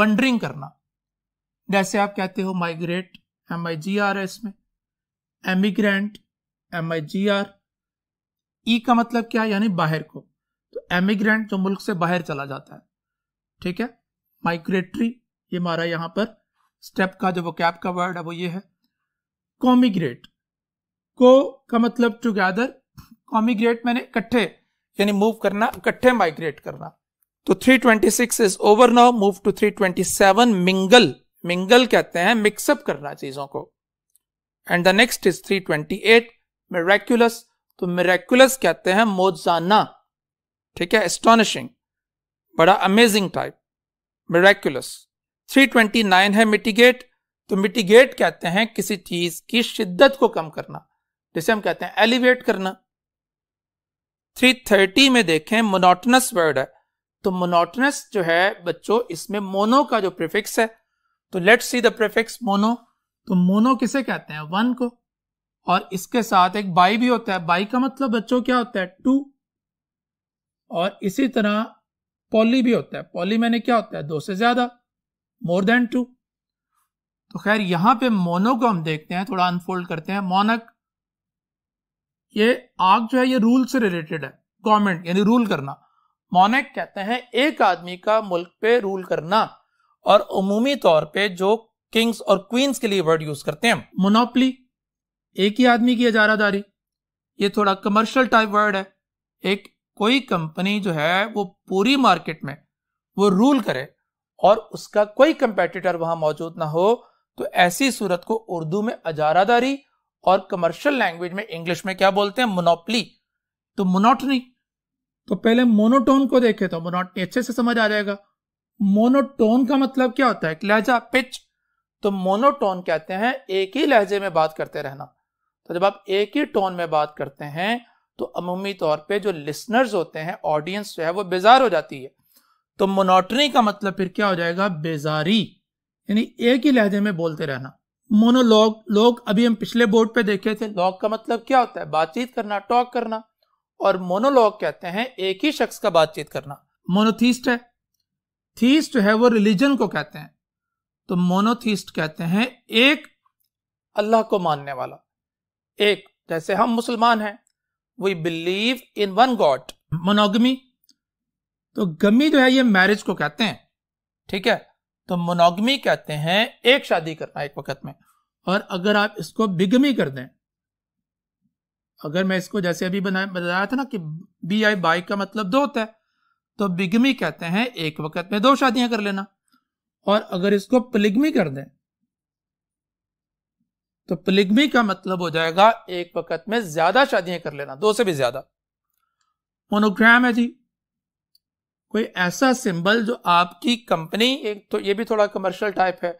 वंडरिंग करना जैसे आप कहते हो migrate M I G R है इसमें emigrant M I G R E का मतलब क्या है यानी बाहर को तो एमिग्रेंट जो मुल्क से बाहर चला जाता है ठीक है माइग्रेटरी ये हमारा यहां पर स्टेप का जो वो कैप का वर्ड है वो ये है कॉमिग्रेट को का मतलब टुगेदर कॉमिग्रेट मैंने इकट्ठे यानी मूव करना इकट्ठे माइग्रेट करना तो 326 twenty six is over now move to 327 mingle mingle कहते हैं मिक्सअप करना चीजों को and the next is 328 miraculous तो मेरेक्यूलस कहते हैं मोजाना ठीक है एस्टोनिशिंग बड़ा अमेजिंग टाइप मेरेक्यूलस 329 है मिटिगेट तो मिटिगेट कहते हैं किसी चीज की शिद्दत को कम करना जिसे हम कहते हैं एलिवेट करना 330 में देखें मोनोटनस वर्ड है तो मोनोटनस जो है बच्चों इसमें मोनो का जो प्रिफिक्स है तो let's see the prefix mono तो मोनो किसे कहते हैं वन को और इसके साथ एक बाई भी होता है बाई का मतलब बच्चों क्या होता है टू और इसी तरह पॉली भी होता है पॉली मैंने क्या होता है दो से ज्यादा मोर देन टू तो खैर यहां पे मोनो को हम देखते हैं थोड़ा अनफोल्ड करते हैं मोनक ये आग जो है ये रूल से रिलेटेड है गवर्नमेंट यानी रूल करना मोनक कहते हैं एक आदमी का मुल्क पे रूल करना और अमूमी तौर पे जो किंग्स और क्वींस के लिए वर्ड यूज करते हैं मोनोपली एक ही आदमी की अजारादारी ये थोड़ा कमर्शियल टाइप वर्ड है एक कोई कंपनी जो है वो पूरी मार्केट में वो रूल करे और उसका कोई कंपेटिटर वहां मौजूद ना हो तो ऐसी सूरत को उर्दू में अजारादारी और कमर्शियल लैंग्वेज में इंग्लिश में क्या बोलते हैं मोनोपली तो मोनोटनी तो पहले मोनोटोन को देखे तो मोनोटनी अच्छे से समझ आ जाएगा मोनोटोन का मतलब क्या होता है लहजा पिच तो मोनोटोन कहते हैं एक ही लहजे में बात करते रहना तो जब आप एक ही टोन में बात करते हैं तो अमूमी तौर पे जो लिसनर्स होते हैं ऑडियंस जो है वो बेजार हो जाती है तो मोनोटनी का मतलब फिर क्या हो जाएगा बेजारी यानी एक ही लहजे में बोलते रहना मोनोलॉग लोग अभी हम पिछले बोर्ड पे देखे थे लॉग का मतलब क्या होता है बातचीत करना टॉक करना और मोनोलॉग कहते हैं एक ही शख्स का बातचीत करना मोनोथीस्ट है थीस्ट है वो रिलीजन को कहते हैं तो मोनोथीस्ट कहते हैं एक अल्लाह को मानने वाला एक जैसे हम मुसलमान हैं we believe in one God monogamy तो गमी जो है ये मैरिज को कहते हैं ठीक है तो मोनोगमी कहते हैं एक शादी करना एक वक्त में और अगर आप इसको बिगमी कर दें अगर मैं इसको जैसे अभी बनाया बताया था ना कि बी आई बाई का मतलब दो होता है तो बिगमी कहते हैं एक वक्त में दो शादियां कर लेना और अगर इसको पलिगमी कर दें तो पलिगमी का मतलब हो जाएगा एक वक्त में ज्यादा शादियां कर लेना दो से भी ज्यादा मोनोग्राम है जी कोई ऐसा सिंबल जो आपकी कंपनी एक तो ये भी थोड़ा कमर्शियल टाइप है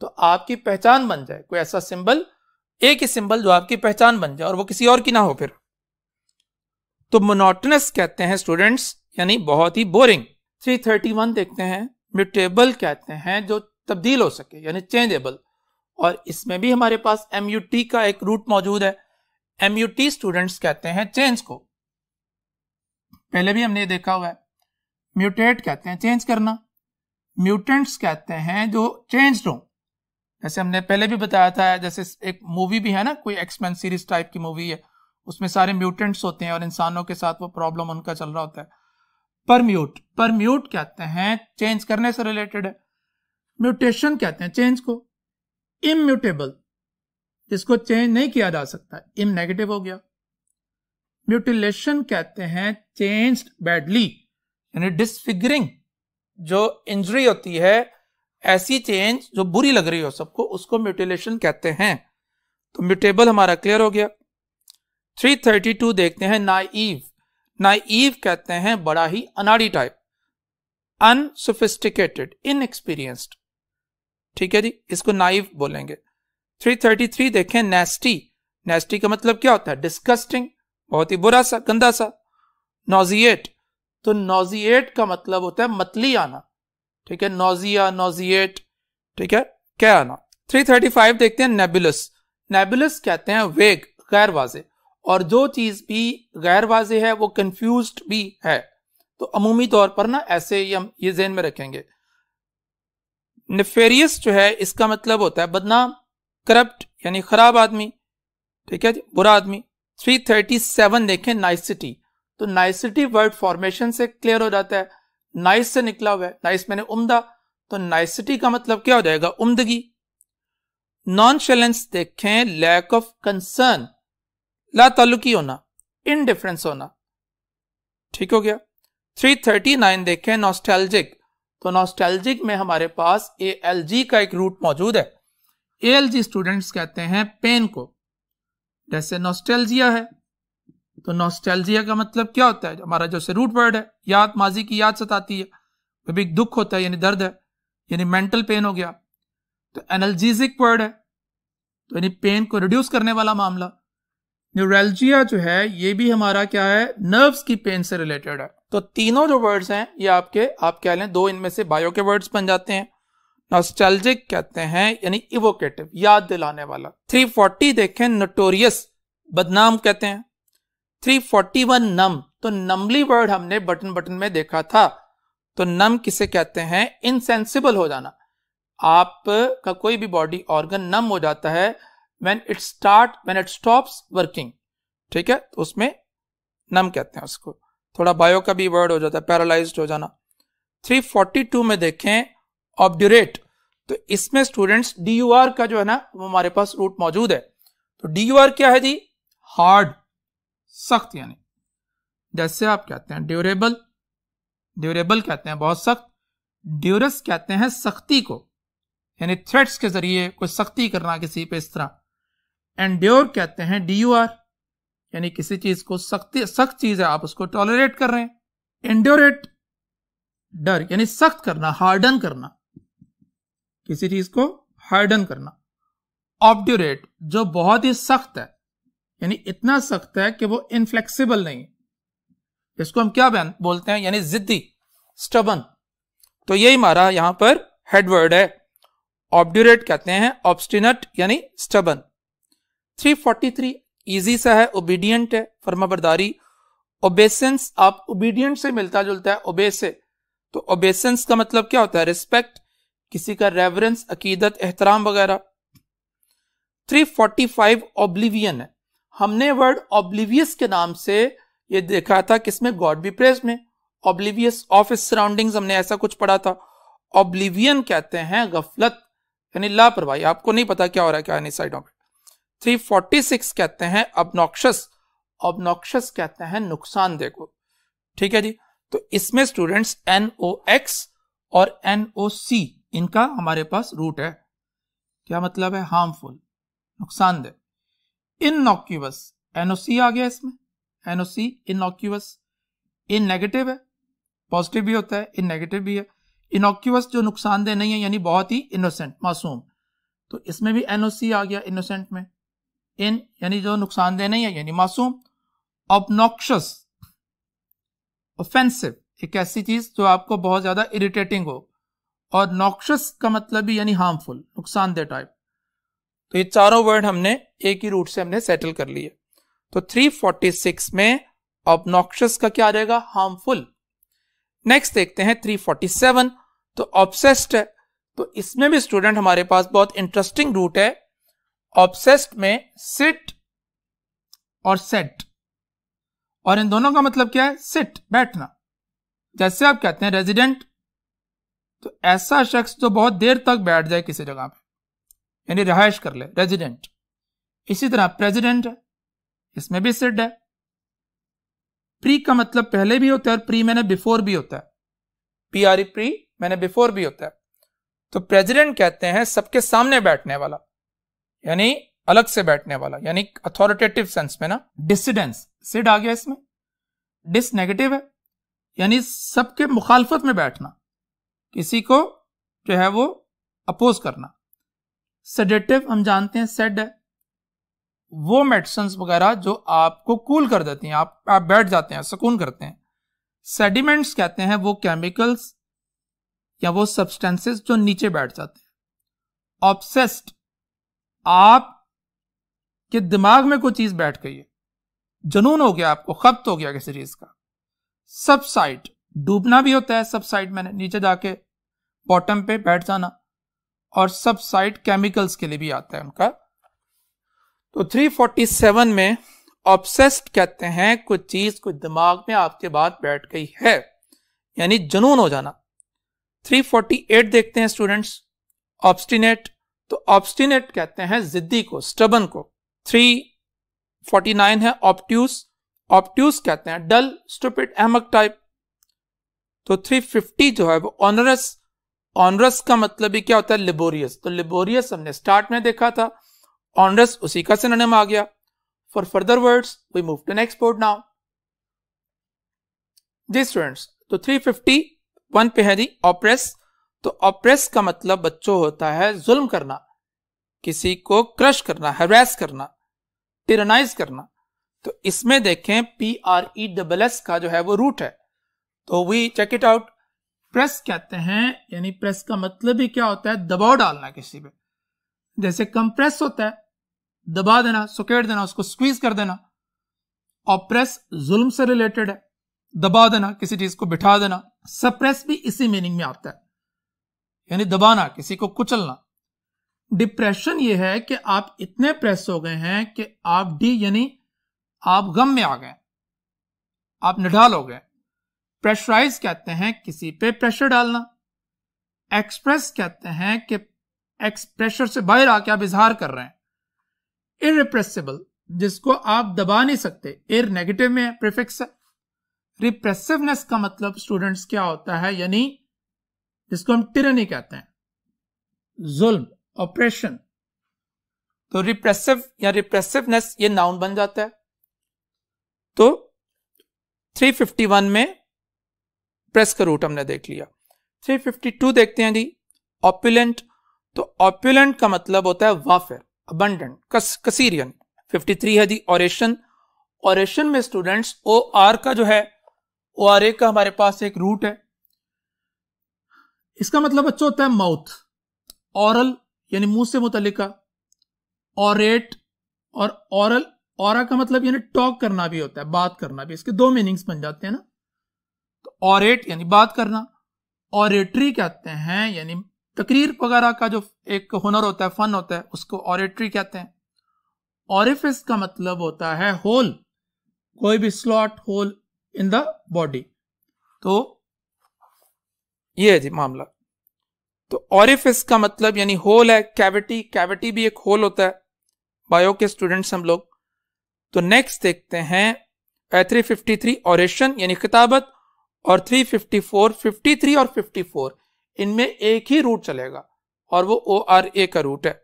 तो आपकी पहचान बन जाए कोई ऐसा सिंबल एक ही सिंबल जो आपकी पहचान बन जाए और वो किसी और की ना हो फिर तो मोनोटनस कहते हैं स्टूडेंट्स यानी बहुत ही बोरिंग 331 देखते हैं म्यूटेबल कहते हैं जो तब्दील हो सके यानी चेंजेबल और इसमें भी हमारे पास एम का एक रूट मौजूद है एम स्टूडेंट्स कहते हैं चेंज को पहले भी हमने देखा हुआ है म्यूटेट कहते हैं चेंज करना म्यूटेंट्स कहते हैं जो चेंज हो जैसे हमने पहले भी बताया था जैसे एक मूवी भी है ना कोई एक्समैन सीरीज टाइप की मूवी है उसमें सारे म्यूटेंट्स होते हैं और इंसानों के साथ वो प्रॉब्लम उनका चल रहा होता है परम्यूट परम्यूट कहते हैं चेंज करने से रिलेटेड है म्यूटेशन कहते हैं चेंज को इम्यूटेबल जिसको चेंज नहीं किया जा सकता इम नेगेटिव हो गया म्यूटिलेशन कहते हैं चेंज्ड बैडली यानी डिसफिगरिंग जो इंजरी होती है ऐसी चेंज जो बुरी लग रही हो सबको उसको म्यूटिलेशन कहते हैं तो म्यूटेबल हमारा क्लियर हो गया 332 देखते हैं नाइव नाइव कहते हैं बड़ा ही अनाड़ी टाइप अनसोफिस्टिकेटेड इनएक्सपीरियंस्ड ठीक है जी इसको नाइव बोलेंगे 333 देखें नेस्टी नेस्टी का मतलब क्या होता है डिस्कस्टिंग बहुत ही बुरा सा गंदा सा नोजिएट तो नोजिएट का मतलब होता है मतली आना ठीक है नोजिया नोजिएट ठीक है क्या आना 335 देखते हैं नेबुलस नेबुलस कहते हैं वेग गैर वाजे और जो चीज भी गैर वाजे है वो कंफ्यूज भी है तो अमूमी तौर पर ना ऐसे ही हम ये जेन में रखेंगे नेफेरियस जो है इसका मतलब होता है बदनाम करप्ट यानी खराब आदमी ठीक है जी बुरा आदमी 337 देखें नाइसिटी तो नाइसिटी वर्ड फॉर्मेशन से क्लियर हो जाता है नाइस से निकला हुआ है नाइस मैंने उमदा तो नाइसिटी का मतलब क्या हो जाएगा उमदगी नॉन शैलेंस देखें लैक ऑफ कंसर्न ला होना इनडिफरेंस होना ठीक हो गया 339 देखें नॉस्टैल्जिक तो नॉस्टैल्जिक में हमारे पास ए एल जी का एक रूट मौजूद है ए एल जी स्टूडेंट्स कहते हैं पेन को जैसे नॉस्टैल्जिया है तो नॉस्टैल्जिया का मतलब क्या होता है हमारा जो रूट वर्ड है याद माजी की याद सताती है कभी दुख होता है यानी दर्द है यानी मेंटल पेन हो गया तो एनर्जीजिक वर्ड है तो यानी पेन को रिड्यूस करने वाला मामला न्यूरलजिया जो है ये भी हमारा क्या है नर्व्स की पेन से रिलेटेड है तो तीनों जो वर्ड्स हैं ये आपके आप कह लें दो इनमें से बायो के वर्ड्स बन जाते हैं नॉस्टैल्जिक कहते हैं यानी इवोकेटिव याद दिलाने वाला 340 देखें नोटोरियस बदनाम कहते हैं 341 नम तो नमली वर्ड हमने बटन बटन में देखा था तो नम किसे कहते हैं इनसेंसिबल हो जाना आप का कोई भी बॉडी ऑर्गन नम हो जाता है when it start when it stops working ठीक है तो उसमें नम कहते हैं उसको थोड़ा बायो का भी वर्ड हो जाता है पैरालाइज हो जाना 342 में देखें ऑब्ड्यूरेट तो इसमें स्टूडेंट्स डी का जो है ना वो हमारे पास रूट मौजूद है तो डी क्या है जी हार्ड सख्त यानी जैसे आप कहते हैं ड्यूरेबल ड्यूरेबल कहते हैं बहुत सख्त ड्यूरस कहते हैं सख्ती को यानी थ्रेट्स के जरिए कोई सख्ती करना किसी पे इस तरह ड्योर कहते हैं डी यू आर यानी किसी चीज को सख्ती सख्त चीज है आप उसको टॉलरेट कर रहे हैं इंड्योरेट डर यानी सख्त करना हार्डन करना किसी चीज को हार्डन करना ऑब्ड्यूरेट जो बहुत ही सख्त है यानी इतना सख्त है कि वो इनफ्लेक्सिबल नहीं है इसको हम क्या बोलते हैं यानी जिद्दी स्टबन तो यही हमारा यहां पर हेडवर्ड है ऑब्ड्यूरेट कहते हैं ऑब्स्टिनट यानी स्टबन 343 इजी सा है ओबीडियंट है फर्माबरदारी ओबेसेंस आप ओबीडियंट से मिलता जुलता है ओबे से तो ओबेसेंस का मतलब क्या होता है रिस्पेक्ट किसी का रेवरेंस अकीदत एहतराम वगैरह 345 ओब्लिवियन है हमने वर्ड ऑब्लिवियस के नाम से ये देखा था किसमें गॉड बी प्रेज में ऑब्लिवियस ऑफ इस सराउंडिंग हमने ऐसा कुछ पढ़ा था ऑब्लिवियन कहते हैं गफलत यानी लापरवाही आपको नहीं पता क्या हो रहा है क्या नहीं थ्री फोर्टी सिक्स कहते हैं अबनॉक्शस ऑबनॉक्शस कहते हैं नुकसान देखो ठीक है जी तो इसमें स्टूडेंट्स एन ओ एक्स और एन ओ सी इनका हमारे पास रूट है क्या मतलब है हार्मफुल नुकसानदेह इनोक्यूबस एनओसी आ गया इसमें एनओसी इनोक्यूबस इन नेगेटिव है पॉजिटिव भी होता है इन नेगेटिव भी है इनोक्यूबस जो नुकसानदेह नहीं है यानी बहुत ही इनोसेंट मासूम तो इसमें भी एनओसी आ गया इनोसेंट में इन यानी जो नुकसानदेह नहीं है यानी मासूम ऑबनॉक्शस ऑफेंसिव एक ऐसी चीज जो आपको बहुत ज्यादा इरिटेटिंग हो और नॉक्शस का मतलब भी यानी हार्मफुल नुकसानदेह टाइप तो ये चारों वर्ड हमने एक ही रूट से हमने सेटल कर लिए तो 346 में ऑबनॉक्शस का क्या आ जाएगा हार्मफुल नेक्स्ट देखते हैं 347 तो ऑब्सेस्ट है तो इसमें भी स्टूडेंट हमारे पास बहुत इंटरेस्टिंग रूट है ऑब्सेस्ट में सिट और सेट और इन दोनों का मतलब क्या है सिट बैठना जैसे आप कहते हैं रेजिडेंट तो ऐसा शख्स जो बहुत देर तक बैठ जाए किसी जगह पे यानी रिहायश कर ले रेजिडेंट इसी तरह प्रेजिडेंट है इसमें भी सिड है प्री का मतलब पहले भी होता है और प्री मैंने बिफोर भी होता है पी आर ई प्री मैंने बिफोर भी होता है तो प्रेजिडेंट कहते हैं सबके सामने बैठने वाला यानी अलग से बैठने वाला यानी अथॉरिटेटिव सेंस में ना डिसिडेंस सिड आ गया इसमें डिस नेगेटिव है यानी सबके मुखालफत में बैठना किसी को जो है वो अपोज करना सेडेटिव हम जानते हैं सेड है वो मेडिसन वगैरह जो आपको कूल कर देती हैं आप आप बैठ जाते हैं सुकून करते हैं सेडिमेंट्स कहते हैं वो केमिकल्स या वो सब्सटेंसेस जो नीचे बैठ जाते हैं ऑब्सेस्ड आप के दिमाग में कोई चीज बैठ गई है जुनून हो गया आपको खपत हो गया किसी चीज का सबसाइड डूबना भी होता है सबसाइड मैंने नीचे जाके बॉटम पे बैठ जाना और सब साइड केमिकल्स के लिए भी आता है उनका तो 347 में ऑप्सेस्ड कहते हैं कोई चीज कोई दिमाग में आपके बाद बैठ गई है यानी जुनून हो जाना 348 देखते हैं स्टूडेंट्स ऑब्स्टिनेट तो ऑब्स्टिनेट कहते हैं जिद्दी को स्टबन को 349 है ऑप्ट्यूस ऑप्ट्यूस कहते हैं डल स्टूपिट अहमक टाइप तो 350 जो है वो ऑनरस ऑनरस का मतलब भी क्या होता है लिबोरियस तो लिबोरियस हमने स्टार्ट में देखा था ऑनरस उसी का सिनोनिम आ गया for further words we move to next board now जी स्टूडेंट्स तो 351 पे है जी ऑप्रेस तो ऑप्रेस का मतलब बच्चों होता है जुल्म करना किसी को क्रश करना हरास करना टिरनाइज करना तो इसमें देखें P R E double S का जो है वो रूट है तो we check it out press कहते हैं यानी प्रेस का मतलब ही क्या होता है दबाव डालना किसी पे जैसे कंप्रेस होता है दबा देना सुकेट देना उसको स्क्वीज कर देना और प्रेस जुल्म से रिलेटेड है दबा देना किसी चीज को बिठा देना सप्रेस भी इसी मीनिंग में आता है यानी दबाना किसी को कुचलना डिप्रेशन ये है कि आप इतने प्रेस हो गए हैं कि आप डी यानी आप गम में आ गए आप निढाल हो गए प्रेशराइज कहते हैं किसी पे प्रेशर डालना एक्सप्रेस कहते हैं कि एक्स प्रेशर से बाहर आके आप इजहार कर रहे हैं इनरिप्रेसिबल जिसको आप दबा नहीं सकते इर नेगेटिव में प्रिफिक्स है रिप्रेसिवनेस का मतलब स्टूडेंट्स क्या होता है यानी जिसको हम टिरनी कहते हैं जुल्म ऑपरेशन तो रिप्रेसिव या रिप्रेसिवनेस ये नाउन बन जाता है तो 351 में प्रेस का रूट हमने देख लिया 352 देखते हैं जी ऑपुलेंट तो ऑपुलेंट का मतलब होता है वाफिर अबंडेंट कस, कसीरियन 53 है जी ऑरेशन ऑरेशन में स्टूडेंट्स ओ आर का जो है ओ आर ए का हमारे पास एक रूट है इसका मतलब अच्छा होता है माउथ औरल यानी मुंह से मुतलिका ऑरेट और औरल और का मतलब यानी टॉक करना भी होता है बात करना भी इसके दो मीनिंग्स बन जाते हैं ना ऑरेट यानी बात करना ऑरेटरी कहते हैं यानी तकरीर वगैरह का जो एक हुनर होता है फन होता है उसको ऑरेटरी कहते हैं ऑरिफिस का मतलब होता है होल कोई भी slot hole in the body तो ये है जी मामला तो ऑरिफिस का मतलब यानी होल है कैविटी कैविटी भी एक होल होता है बायो के स्टूडेंट्स हम लोग तो नेक्स्ट देखते हैं थ्री फिफ्टी थ्री ऑरेशन यानी खिताबत और 354, 53 और 54 इनमें एक ही रूट चलेगा और वो ओ आर ए का रूट है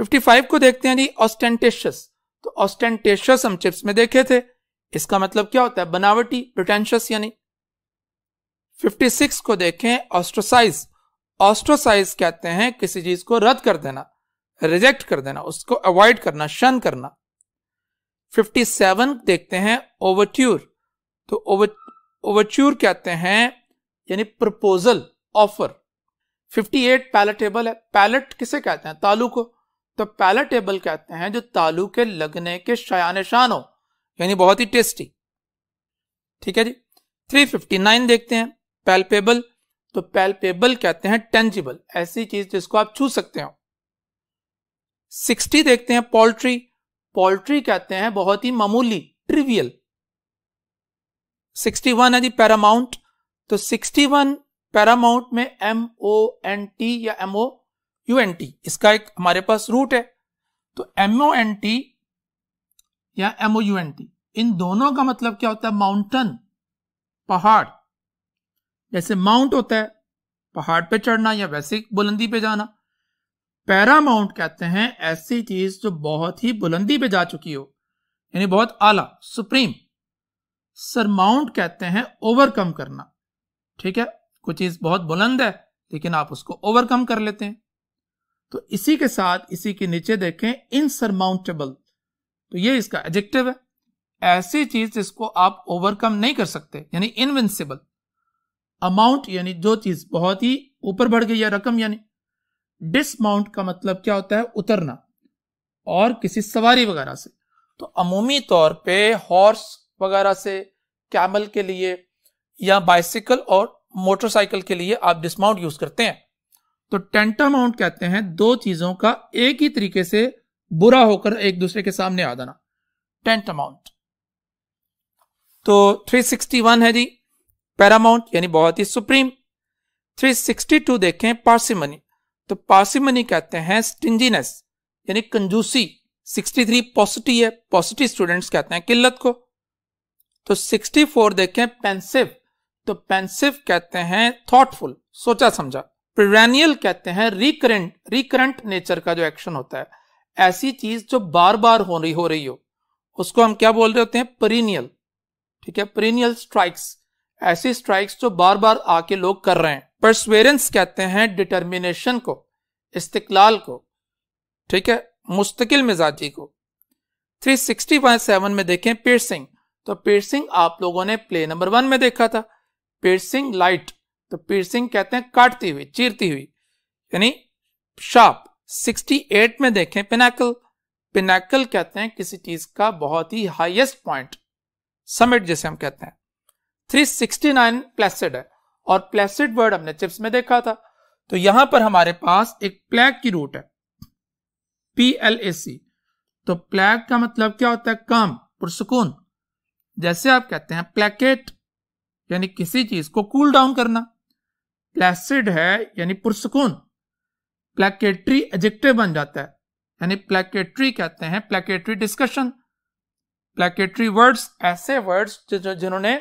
55 को देखते हैं जी ऑस्टेंटेशियस तो ऑस्टेंटेशियस हम चिप्स में देखे थे इसका मतलब क्या होता है बनावटी प्रिटेंशियस यानी 56 को देखें ऑस्ट्रोसाइज ऑस्ट्रोसाइज कहते हैं किसी चीज को रद्द कर देना रिजेक्ट कर देना उसको अवॉइड करना शन करना 57 देखते हैं ओवरट्यूर तो ओवर ओवरच्यूर कहते हैं यानी प्रपोजल ऑफर 58 एट पैलेटेबल है पैलेट किसे कहते हैं तालू को तो पैलेटेबल कहते हैं जो तालू के लगने के शयान शान हो यानी बहुत ही टेस्टी ठीक है जी 359 देखते हैं पैल्पेबल तो पैल्पेबल कहते हैं टेंजिबल ऐसी चीज जिसको आप छू सकते हो 60 देखते हैं पोल्ट्री पोल्ट्री कहते हैं बहुत ही मामूली ट्रिवियल वन है जी पैरामाउंट तो वन पैरामाउंट में एम ओ एन टी या M O U N T इसका एक हमारे पास रूट है तो एम ओ एन टी या M O U N T इन दोनों का मतलब क्या होता है माउंटन पहाड़ जैसे माउंट होता है पहाड़ पे चढ़ना या वैसे बुलंदी पे जाना पैरामाउंट कहते हैं ऐसी चीज जो बहुत ही बुलंदी पे जा चुकी हो यानी बहुत आला सुप्रीम सरमाउंट कहते हैं ओवरकम करना ठीक है कोई चीज बहुत बुलंद है लेकिन आप उसको ओवरकम कर लेते हैं तो इसी के साथ इसी के नीचे देखें इनसरमाउंटेबल तो ये इसका एडजेक्टिव है ऐसी चीज जिसको आप ओवरकम नहीं कर सकते यानी इनविंसिबल अमाउंट यानी जो चीज बहुत ही ऊपर बढ़ गई या रकम यानी डिसमाउंट का मतलब क्या होता है उतरना और किसी सवारी वगैरह से तो अमूमी तौर पे हॉर्स वगैरह से कैमल के लिए या बाइसिकल और मोटरसाइकिल के लिए आप डिस्माउंट यूज करते हैं तो टेंट अमाउंट कहते हैं दो चीजों का एक ही तरीके से बुरा होकर एक दूसरे के सामने आ जाना टेंट अमाउंट तो 361 है जी पैरामाउंट यानी बहुत ही सुप्रीम 362 देखें पार्सिमनी तो पार्सिमनी कहते हैं स्टिंजीनेस यानी कंजूसी 63 पॉजिटिव है पॉजिटिव स्टूडेंट्स कहते हैं किल्लत को तो 64 देखें पेंसिव तो पेंसिव कहते हैं थॉटफुल सोचा समझा प्रियल कहते हैं रिकरेंट रिकरेंट नेचर का जो एक्शन होता है ऐसी चीज जो बार बार हो रही हो रही हो उसको हम क्या बोल रहे होते हैं पेरिनियल ठीक है पेरिनियल स्ट्राइक्स ऐसी स्ट्राइक्स जो बार बार आके लोग कर रहे हैं परसवेरेंस कहते हैं डिटर्मिनेशन को इस्तलाल को ठीक है मुस्तकिल मिजाजी को 365 में देखें पेसिंग तो पियर्सिंग आप लोगों ने प्ले नंबर वन में देखा था पीरसिंग लाइट तो पीरसिंग कहते हैं काटती हुई चीरती हुई यानी शार्प 68 में देखें पिनाकल पिनाकल कहते हैं किसी चीज का बहुत ही हाईएस्ट पॉइंट समिट जिसे हम कहते हैं 369 प्लेसिड है और प्लेसिड वर्ड हमने चिप्स में देखा था तो यहां पर हमारे पास एक प्लैक की रूट है पी एल ए सी तो प्लैक का मतलब क्या होता है काम पुरसकून जैसे आप कहते हैं प्लेकेट यानी किसी चीज को कूल डाउन करना प्लेसिड है यानी पुरसकून प्लेकेटरी एजेक्टिव बन जाता है यानी प्लेकेटरी कहते हैं प्लेकेटरी डिस्कशन प्लेकेटरी वर्ड्स ऐसे वर्ड्स जिन्होंने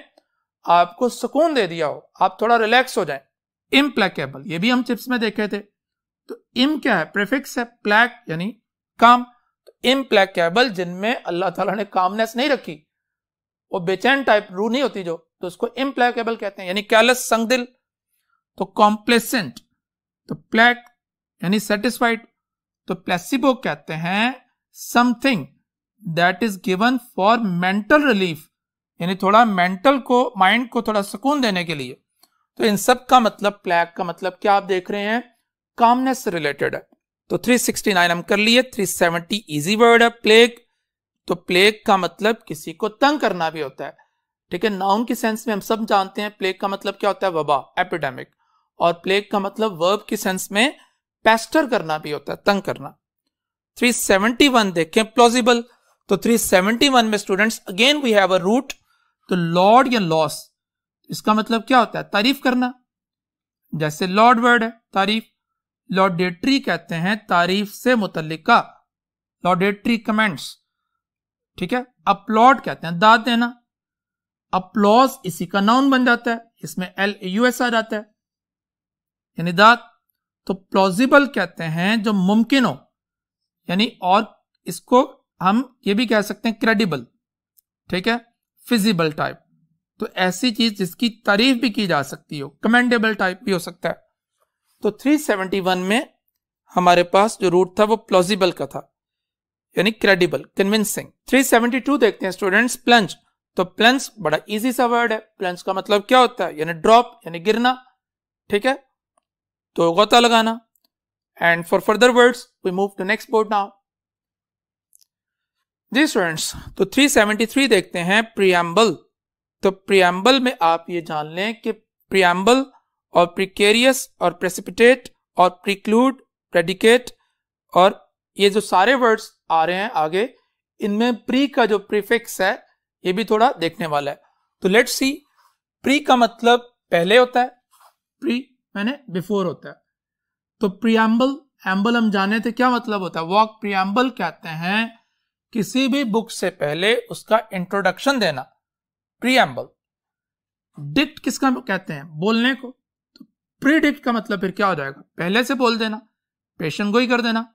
आपको सुकून दे दिया हो आप थोड़ा रिलैक्स हो जाए इम्प्लेकेबल ये भी हम चिप्स में देखे थे तो इम क्या है प्रेफिक्स है प्लैक यानी काम तो इम्प्लेकेबल जिनमें अल्लाह ताला ने कामनेस नहीं रखी वो बेचैन टाइप रू नहीं होती जो तो उसको इम्प्लैकेबल कहते हैं यानी कैलस संगदिल तो कॉम्प्लेसेंट तो प्लैक यानी सेटिस्फाइड तो प्लेसिबो कहते हैं something that is given for mental relief यानी थोड़ा मेंटल को माइंड को थोड़ा सुकून देने के लिए तो इन सब का मतलब प्लैक का मतलब क्या आप देख रहे हैं कामनेस से रिलेटेड है तो 369 हम कर लिए 370 इजी वर्ड है प्लेग तो प्लेग का मतलब किसी को तंग करना भी होता है ठीक है नाउन के सेंस में हम सब जानते हैं प्लेग का मतलब क्या होता है वबा एपिडेमिक और प्लेग का मतलब वर्ब की सेंस में पेस्टर करना भी होता है तंग करना 371 देखें प्लॉजिबल तो 371 में students again we have a root तो लॉर्ड या लॉस इसका मतलब क्या होता है तारीफ करना जैसे लॉर्ड वर्ड है तारीफ लॉर्डेट्री कहते हैं तारीफ से मुतलिका लॉर्डेट्री कमेंट्स ठीक है अपलॉड कहते हैं दाद देना अपलॉज इसी का नाउन बन जाता है इसमें एल यूएस एस आ जाता है यानी दाद तो प्लॉजिबल कहते हैं जो मुमकिन हो यानी और इसको हम ये भी कह सकते हैं क्रेडिबल ठीक है फिजिबल टाइप तो ऐसी चीज जिसकी तारीफ भी की जा सकती हो कमेंडेबल टाइप भी हो सकता है तो 371 में हमारे पास जो रूट था वो प्लॉजिबल का था यानी क्रेडिबल कन्विंसिंग 372 देखते हैं स्टूडेंट्स प्लंज तो प्लंज बड़ा इजी सा वर्ड है प्लंज का मतलब क्या होता है यानी ड्रॉप यानी गिरना ठीक है तो गोता लगाना and for further words we move to next board now जी स्टूडेंट्स तो 373 देखते हैं प्रियम्बल तो प्रियम्बल में आप ये जान लें कि प्रियम्बल और प्रिकेरियस और प्रेसिपिटेट और प्रिक्लूड प्रेडिकेट और ये जो सारे वर्ड्स आ रहे हैं आगे इनमें प्री का जो प्रीफिक्स है ये भी थोड़ा देखने वाला है तो लेट्स सी प्री का मतलब पहले होता है प्री मैंने बिफोर होता है तो प्रियम्बल एम्बल हम जाने थे क्या मतलब होता है वॉक प्रियम्बल कहते हैं किसी भी बुक से पहले उसका इंट्रोडक्शन देना प्रियम्बल डिक्ट किसका कहते हैं बोलने को तो प्रीडिक्ट का मतलब फिर क्या हो जाएगा पहले से बोल देना पेशन गोई कर देना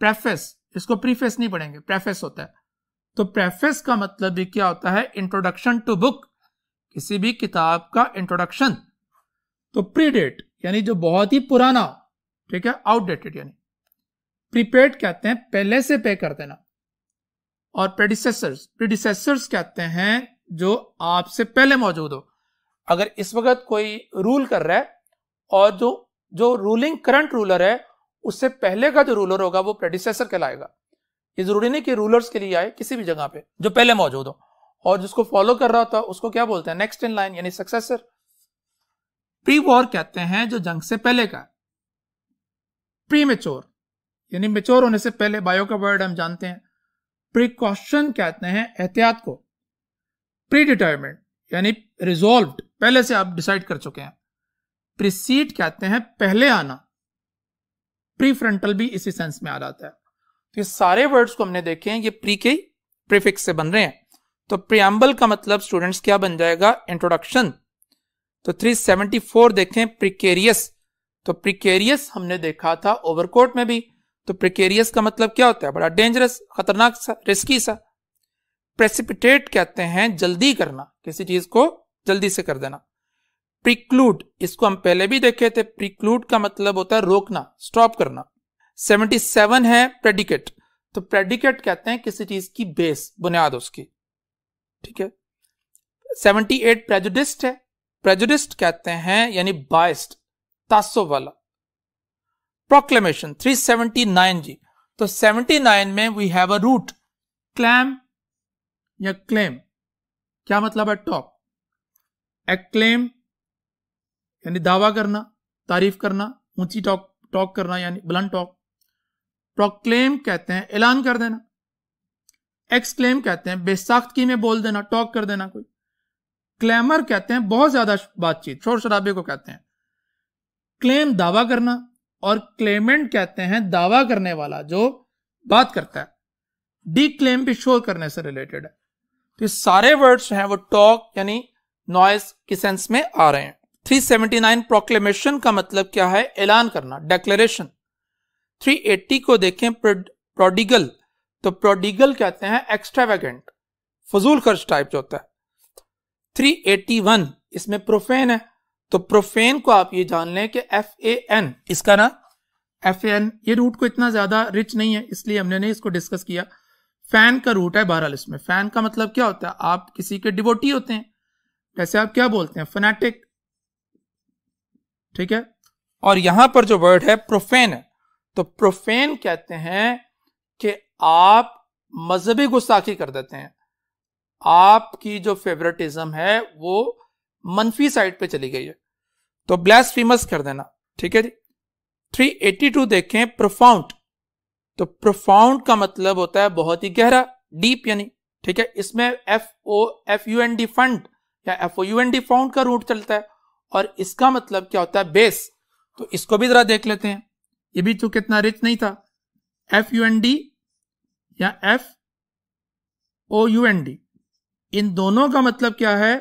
प्रेफेस इसको प्रीफेस नहीं पढ़ेंगे प्रेफेस होता है तो प्रेफेस का मतलब भी क्या होता है इंट्रोडक्शन टू बुक किसी भी किताब का इंट्रोडक्शन तो प्रीडेट यानी जो बहुत ही पुराना ठीक है आउटडेटेड यानी प्रीपेड कहते हैं पहले से पे कर देना और प्रेडिसेसर्स प्रेडिसेसर्स कहते हैं जो आपसे पहले मौजूद हो अगर इस वक्त कोई रूल कर रहा है और जो जो रूलिंग करंट रूलर है उससे पहले का जो रूलर होगा वो प्रेडिसेसर कहलाएगा ये जरूरी नहीं कि रूलर्स के लिए आए किसी भी जगह पे जो पहले मौजूद हो और जिसको फॉलो कर रहा था उसको क्या बोलते हैं नेक्स्ट इन लाइन यानी सक्सेसर प्री वॉर कहते हैं जो जंग से पहले का प्री मेच्योर यानी मेच्योर होने से पहले बायो का वर्ड हम जानते हैं प्रिकॉशन कहते हैं एहतियात को प्री डिटर्मेंट यानी रिजोल्व पहले से आप डिसाइड कर चुके हैं प्रिसीड कहते हैं पहले आना प्रीफ्रंटल भी इसी सेंस में आ जाता है तो ये सारे वर्ड्स को हमने देखे हैं ये प्री के प्रीफिक्स से बन रहे हैं तो प्रियम्बल का मतलब स्टूडेंट्स क्या बन जाएगा इंट्रोडक्शन तो 374 देखें प्रिकेरियस तो प्रिकेरियस हमने देखा था ओवरकोट में भी तो प्रिकेरियस का मतलब क्या होता है बड़ा डेंजरस खतरनाक सा रिस्की सा प्रेसिपिटेट कहते हैं जल्दी करना किसी चीज को जल्दी से कर देना प्रिक्लूड इसको हम पहले भी देखे थे प्रिक्लूड का मतलब होता है रोकना स्टॉप करना 77 है प्रेडिकेट तो प्रेडिकेट कहते हैं किसी चीज की बेस बुनियाद उसकी ठीक है 78 प्रेजुडिस्ट है प्रेजुडिस्ट कहते हैं यानी बाइस्ड तासो वाला प्रोक्लेमेशन 379 जी तो 79 में we have a root clam या क्लेम क्या मतलब है टॉप एक्लेम यानी दावा करना तारीफ करना ऊंची टॉक टॉक करना यानी ब्लंट टॉक प्रोक्लेम कहते हैं ऐलान कर देना एक्सक्लेम कहते हैं बेसाख्तगी में बोल देना टॉक कर देना कोई क्लैमर कहते हैं बहुत ज्यादा बातचीत शोर शराबे को कहते हैं क्लेम दावा करना और क्लेमेंट कहते हैं दावा करने वाला जो बात करता है डी क्लेम भी शोर करने से रिलेटेड है तो ये सारे वर्ड्स हैं वो टॉक यानी नॉइस के सेंस में आ रहे हैं 379 प्रोक्लेमेशन का मतलब क्या है ऐलान करना डेक्लेरेशन 380 को देखें प्रोडिगल तो प्रोडिगल कहते हैं एक्स्ट्रावेगेंट फजूल खर्च टाइप जो होता है 381 इसमें प्रोफेन है तो प्रोफेन को आप ये जान लें कि एफ ए एन इसका ना एफ ए एन ये रूट को इतना ज्यादा रिच नहीं है इसलिए हमने नहीं इसको डिस्कस किया फैन का रूट है बहरहाल इसमें फैन का मतलब क्या होता है आप किसी के डिवोटी होते हैं जैसे आप क्या बोलते हैं फनेटिक ठीक है और यहां पर जो वर्ड है प्रोफेन है तो प्रोफेन कहते हैं कि आप मजहबी गुस्ताखी कर देते हैं आपकी जो फेवरेटिज्म है वो मनफी साइड पे चली गई है तो ब्लैस फेमस कर देना ठीक है जी थ्री एटी टू देखें प्रोफाउंड तो प्रोफाउंड का मतलब होता है बहुत ही गहरा डीप यानी ठीक है इसमें F O F U N D fund या F O U N D found का रूट चलता है और इसका मतलब क्या होता है बेस तो इसको भी जरा देख लेते हैं ये भी तो कितना रिच नहीं था एफ यू एन डी या F O U N D इन दोनों का मतलब क्या है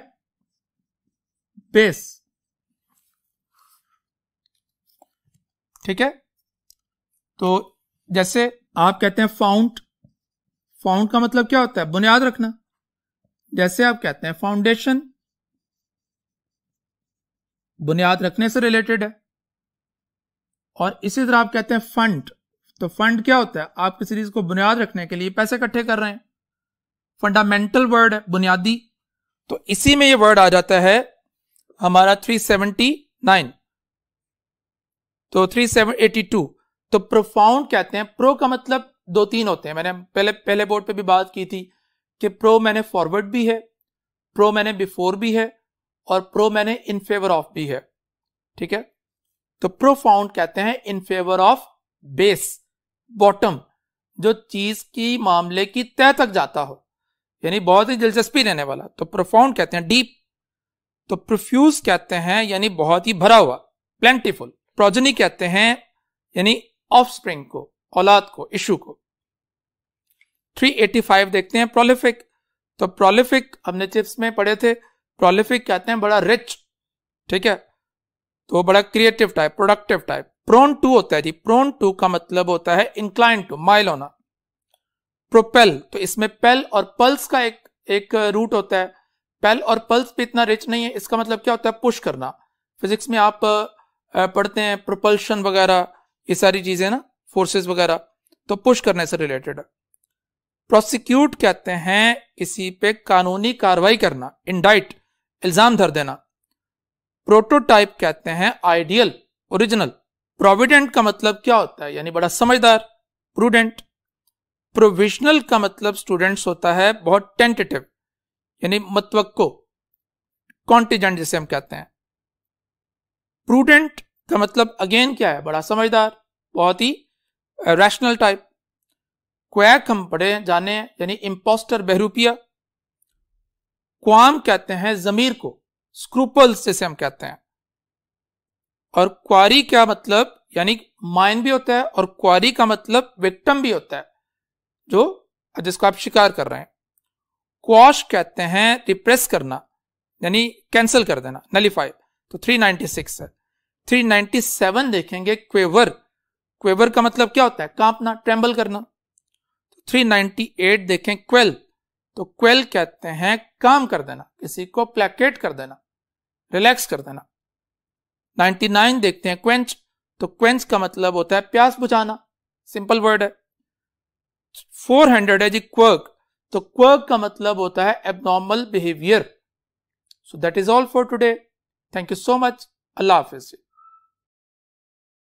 बेस ठीक है तो जैसे आप कहते हैं फाउंट फाउंट का मतलब क्या होता है बुनियाद रखना जैसे आप कहते हैं फाउंडेशन बुनियाद रखने से रिलेटेड है और इसी तरह आप कहते हैं फंड तो फंड क्या होता है आप किसी चीज को बुनियाद रखने के लिए पैसे इकट्ठे कर रहे हैं फंडामेंटल वर्ड है बुनियादी तो इसी में ये वर्ड आ जाता है हमारा 379 तो 3782 तो प्रोफाउंड कहते हैं प्रो का मतलब दो तीन होते हैं मैंने पहले पहले बोर्ड पे भी बात की थी कि प्रो मैंने फॉरवर्ड भी है प्रो मैंने बिफोर भी है और प्रो मैंने इन फेवर ऑफ भी है ठीक है तो प्रो फाउंड कहते हैं in favour of base bottom जो चीज की मामले की तय तक जाता हो यानी बहुत ही दिलचस्पी रहने वाला तो प्रोफाउंड कहते हैं डीप तो प्रोफ्यूज कहते हैं यानी बहुत ही भरा हुआ प्लेंटीफुल प्रोजनी कहते हैं यानी ऑफस्प्रिंग को औलाद को इशू को 385 देखते हैं प्रोलिफिक तो प्रोलिफिक हमने चिप्स में पढ़े थे प्रोलिफिक कहते हैं बड़ा रिच ठीक है तो बड़ा creative type productive type prone to होता है जी प्रोन टू का मतलब होता है इंक्लाइन टू माइल होना प्रोपेल तो इसमें पेल और पल्स का एक एक रूट होता है पेल और पल्स पे इतना रिच नहीं है इसका मतलब क्या होता है पुश करना फिजिक्स में आप पढ़ते हैं प्रोपल्शन वगैरह ये सारी चीजें ना फोर्सेस वगैरह तो पुश करने से रिलेटेड प्रोसिक्यूट कहते हैं किसी पे कानूनी कार्रवाई करना इंडाइट इल्जाम धर देना प्रोटोटाइप कहते हैं आइडियल ओरिजिनल प्रोविडेंट का मतलब क्या होता है यानी बड़ा समझदार प्रूडेंट प्रोविजनल का मतलब स्टूडेंट्स होता है बहुत टेंटेटिव यानी मतवक्को कॉन्टिजेंट जिसे हम कहते हैं प्रूडेंट का मतलब अगेन क्या है बड़ा समझदार बहुत ही रैशनल टाइप क्वैक हम पढ़े जाने यानी इंपोस्टर बहरूपिया क्वाम कहते हैं जमीर को स्क्रूपल्स जैसे हम कहते हैं और क्वारी क्या मतलब यानी माइन भी होता है और क्वारी का मतलब विक्टम भी होता है जो जिसको आप शिकार कर रहे हैं क्वाश कहते हैं रिप्रेस करना यानी कैंसिल कर देना नलीफाई तो 396 है 397 देखेंगे क्वेवर क्वेवर का मतलब क्या होता है कांपना ट्रेम्बल करना 398 तो देखें क्वेल तो क्वेल कहते हैं काम कर देना किसी को प्लेकेट कर देना रिलैक्स कर देना 99 देखते हैं क्वेंच तो क्वेंच का मतलब होता है प्यास बुझाना सिंपल वर्ड है 400 है जी क्वर्क तो क्वर्क का मतलब होता है abnormal behaviour so that is all for today thank you so much अल्लाह हाफिज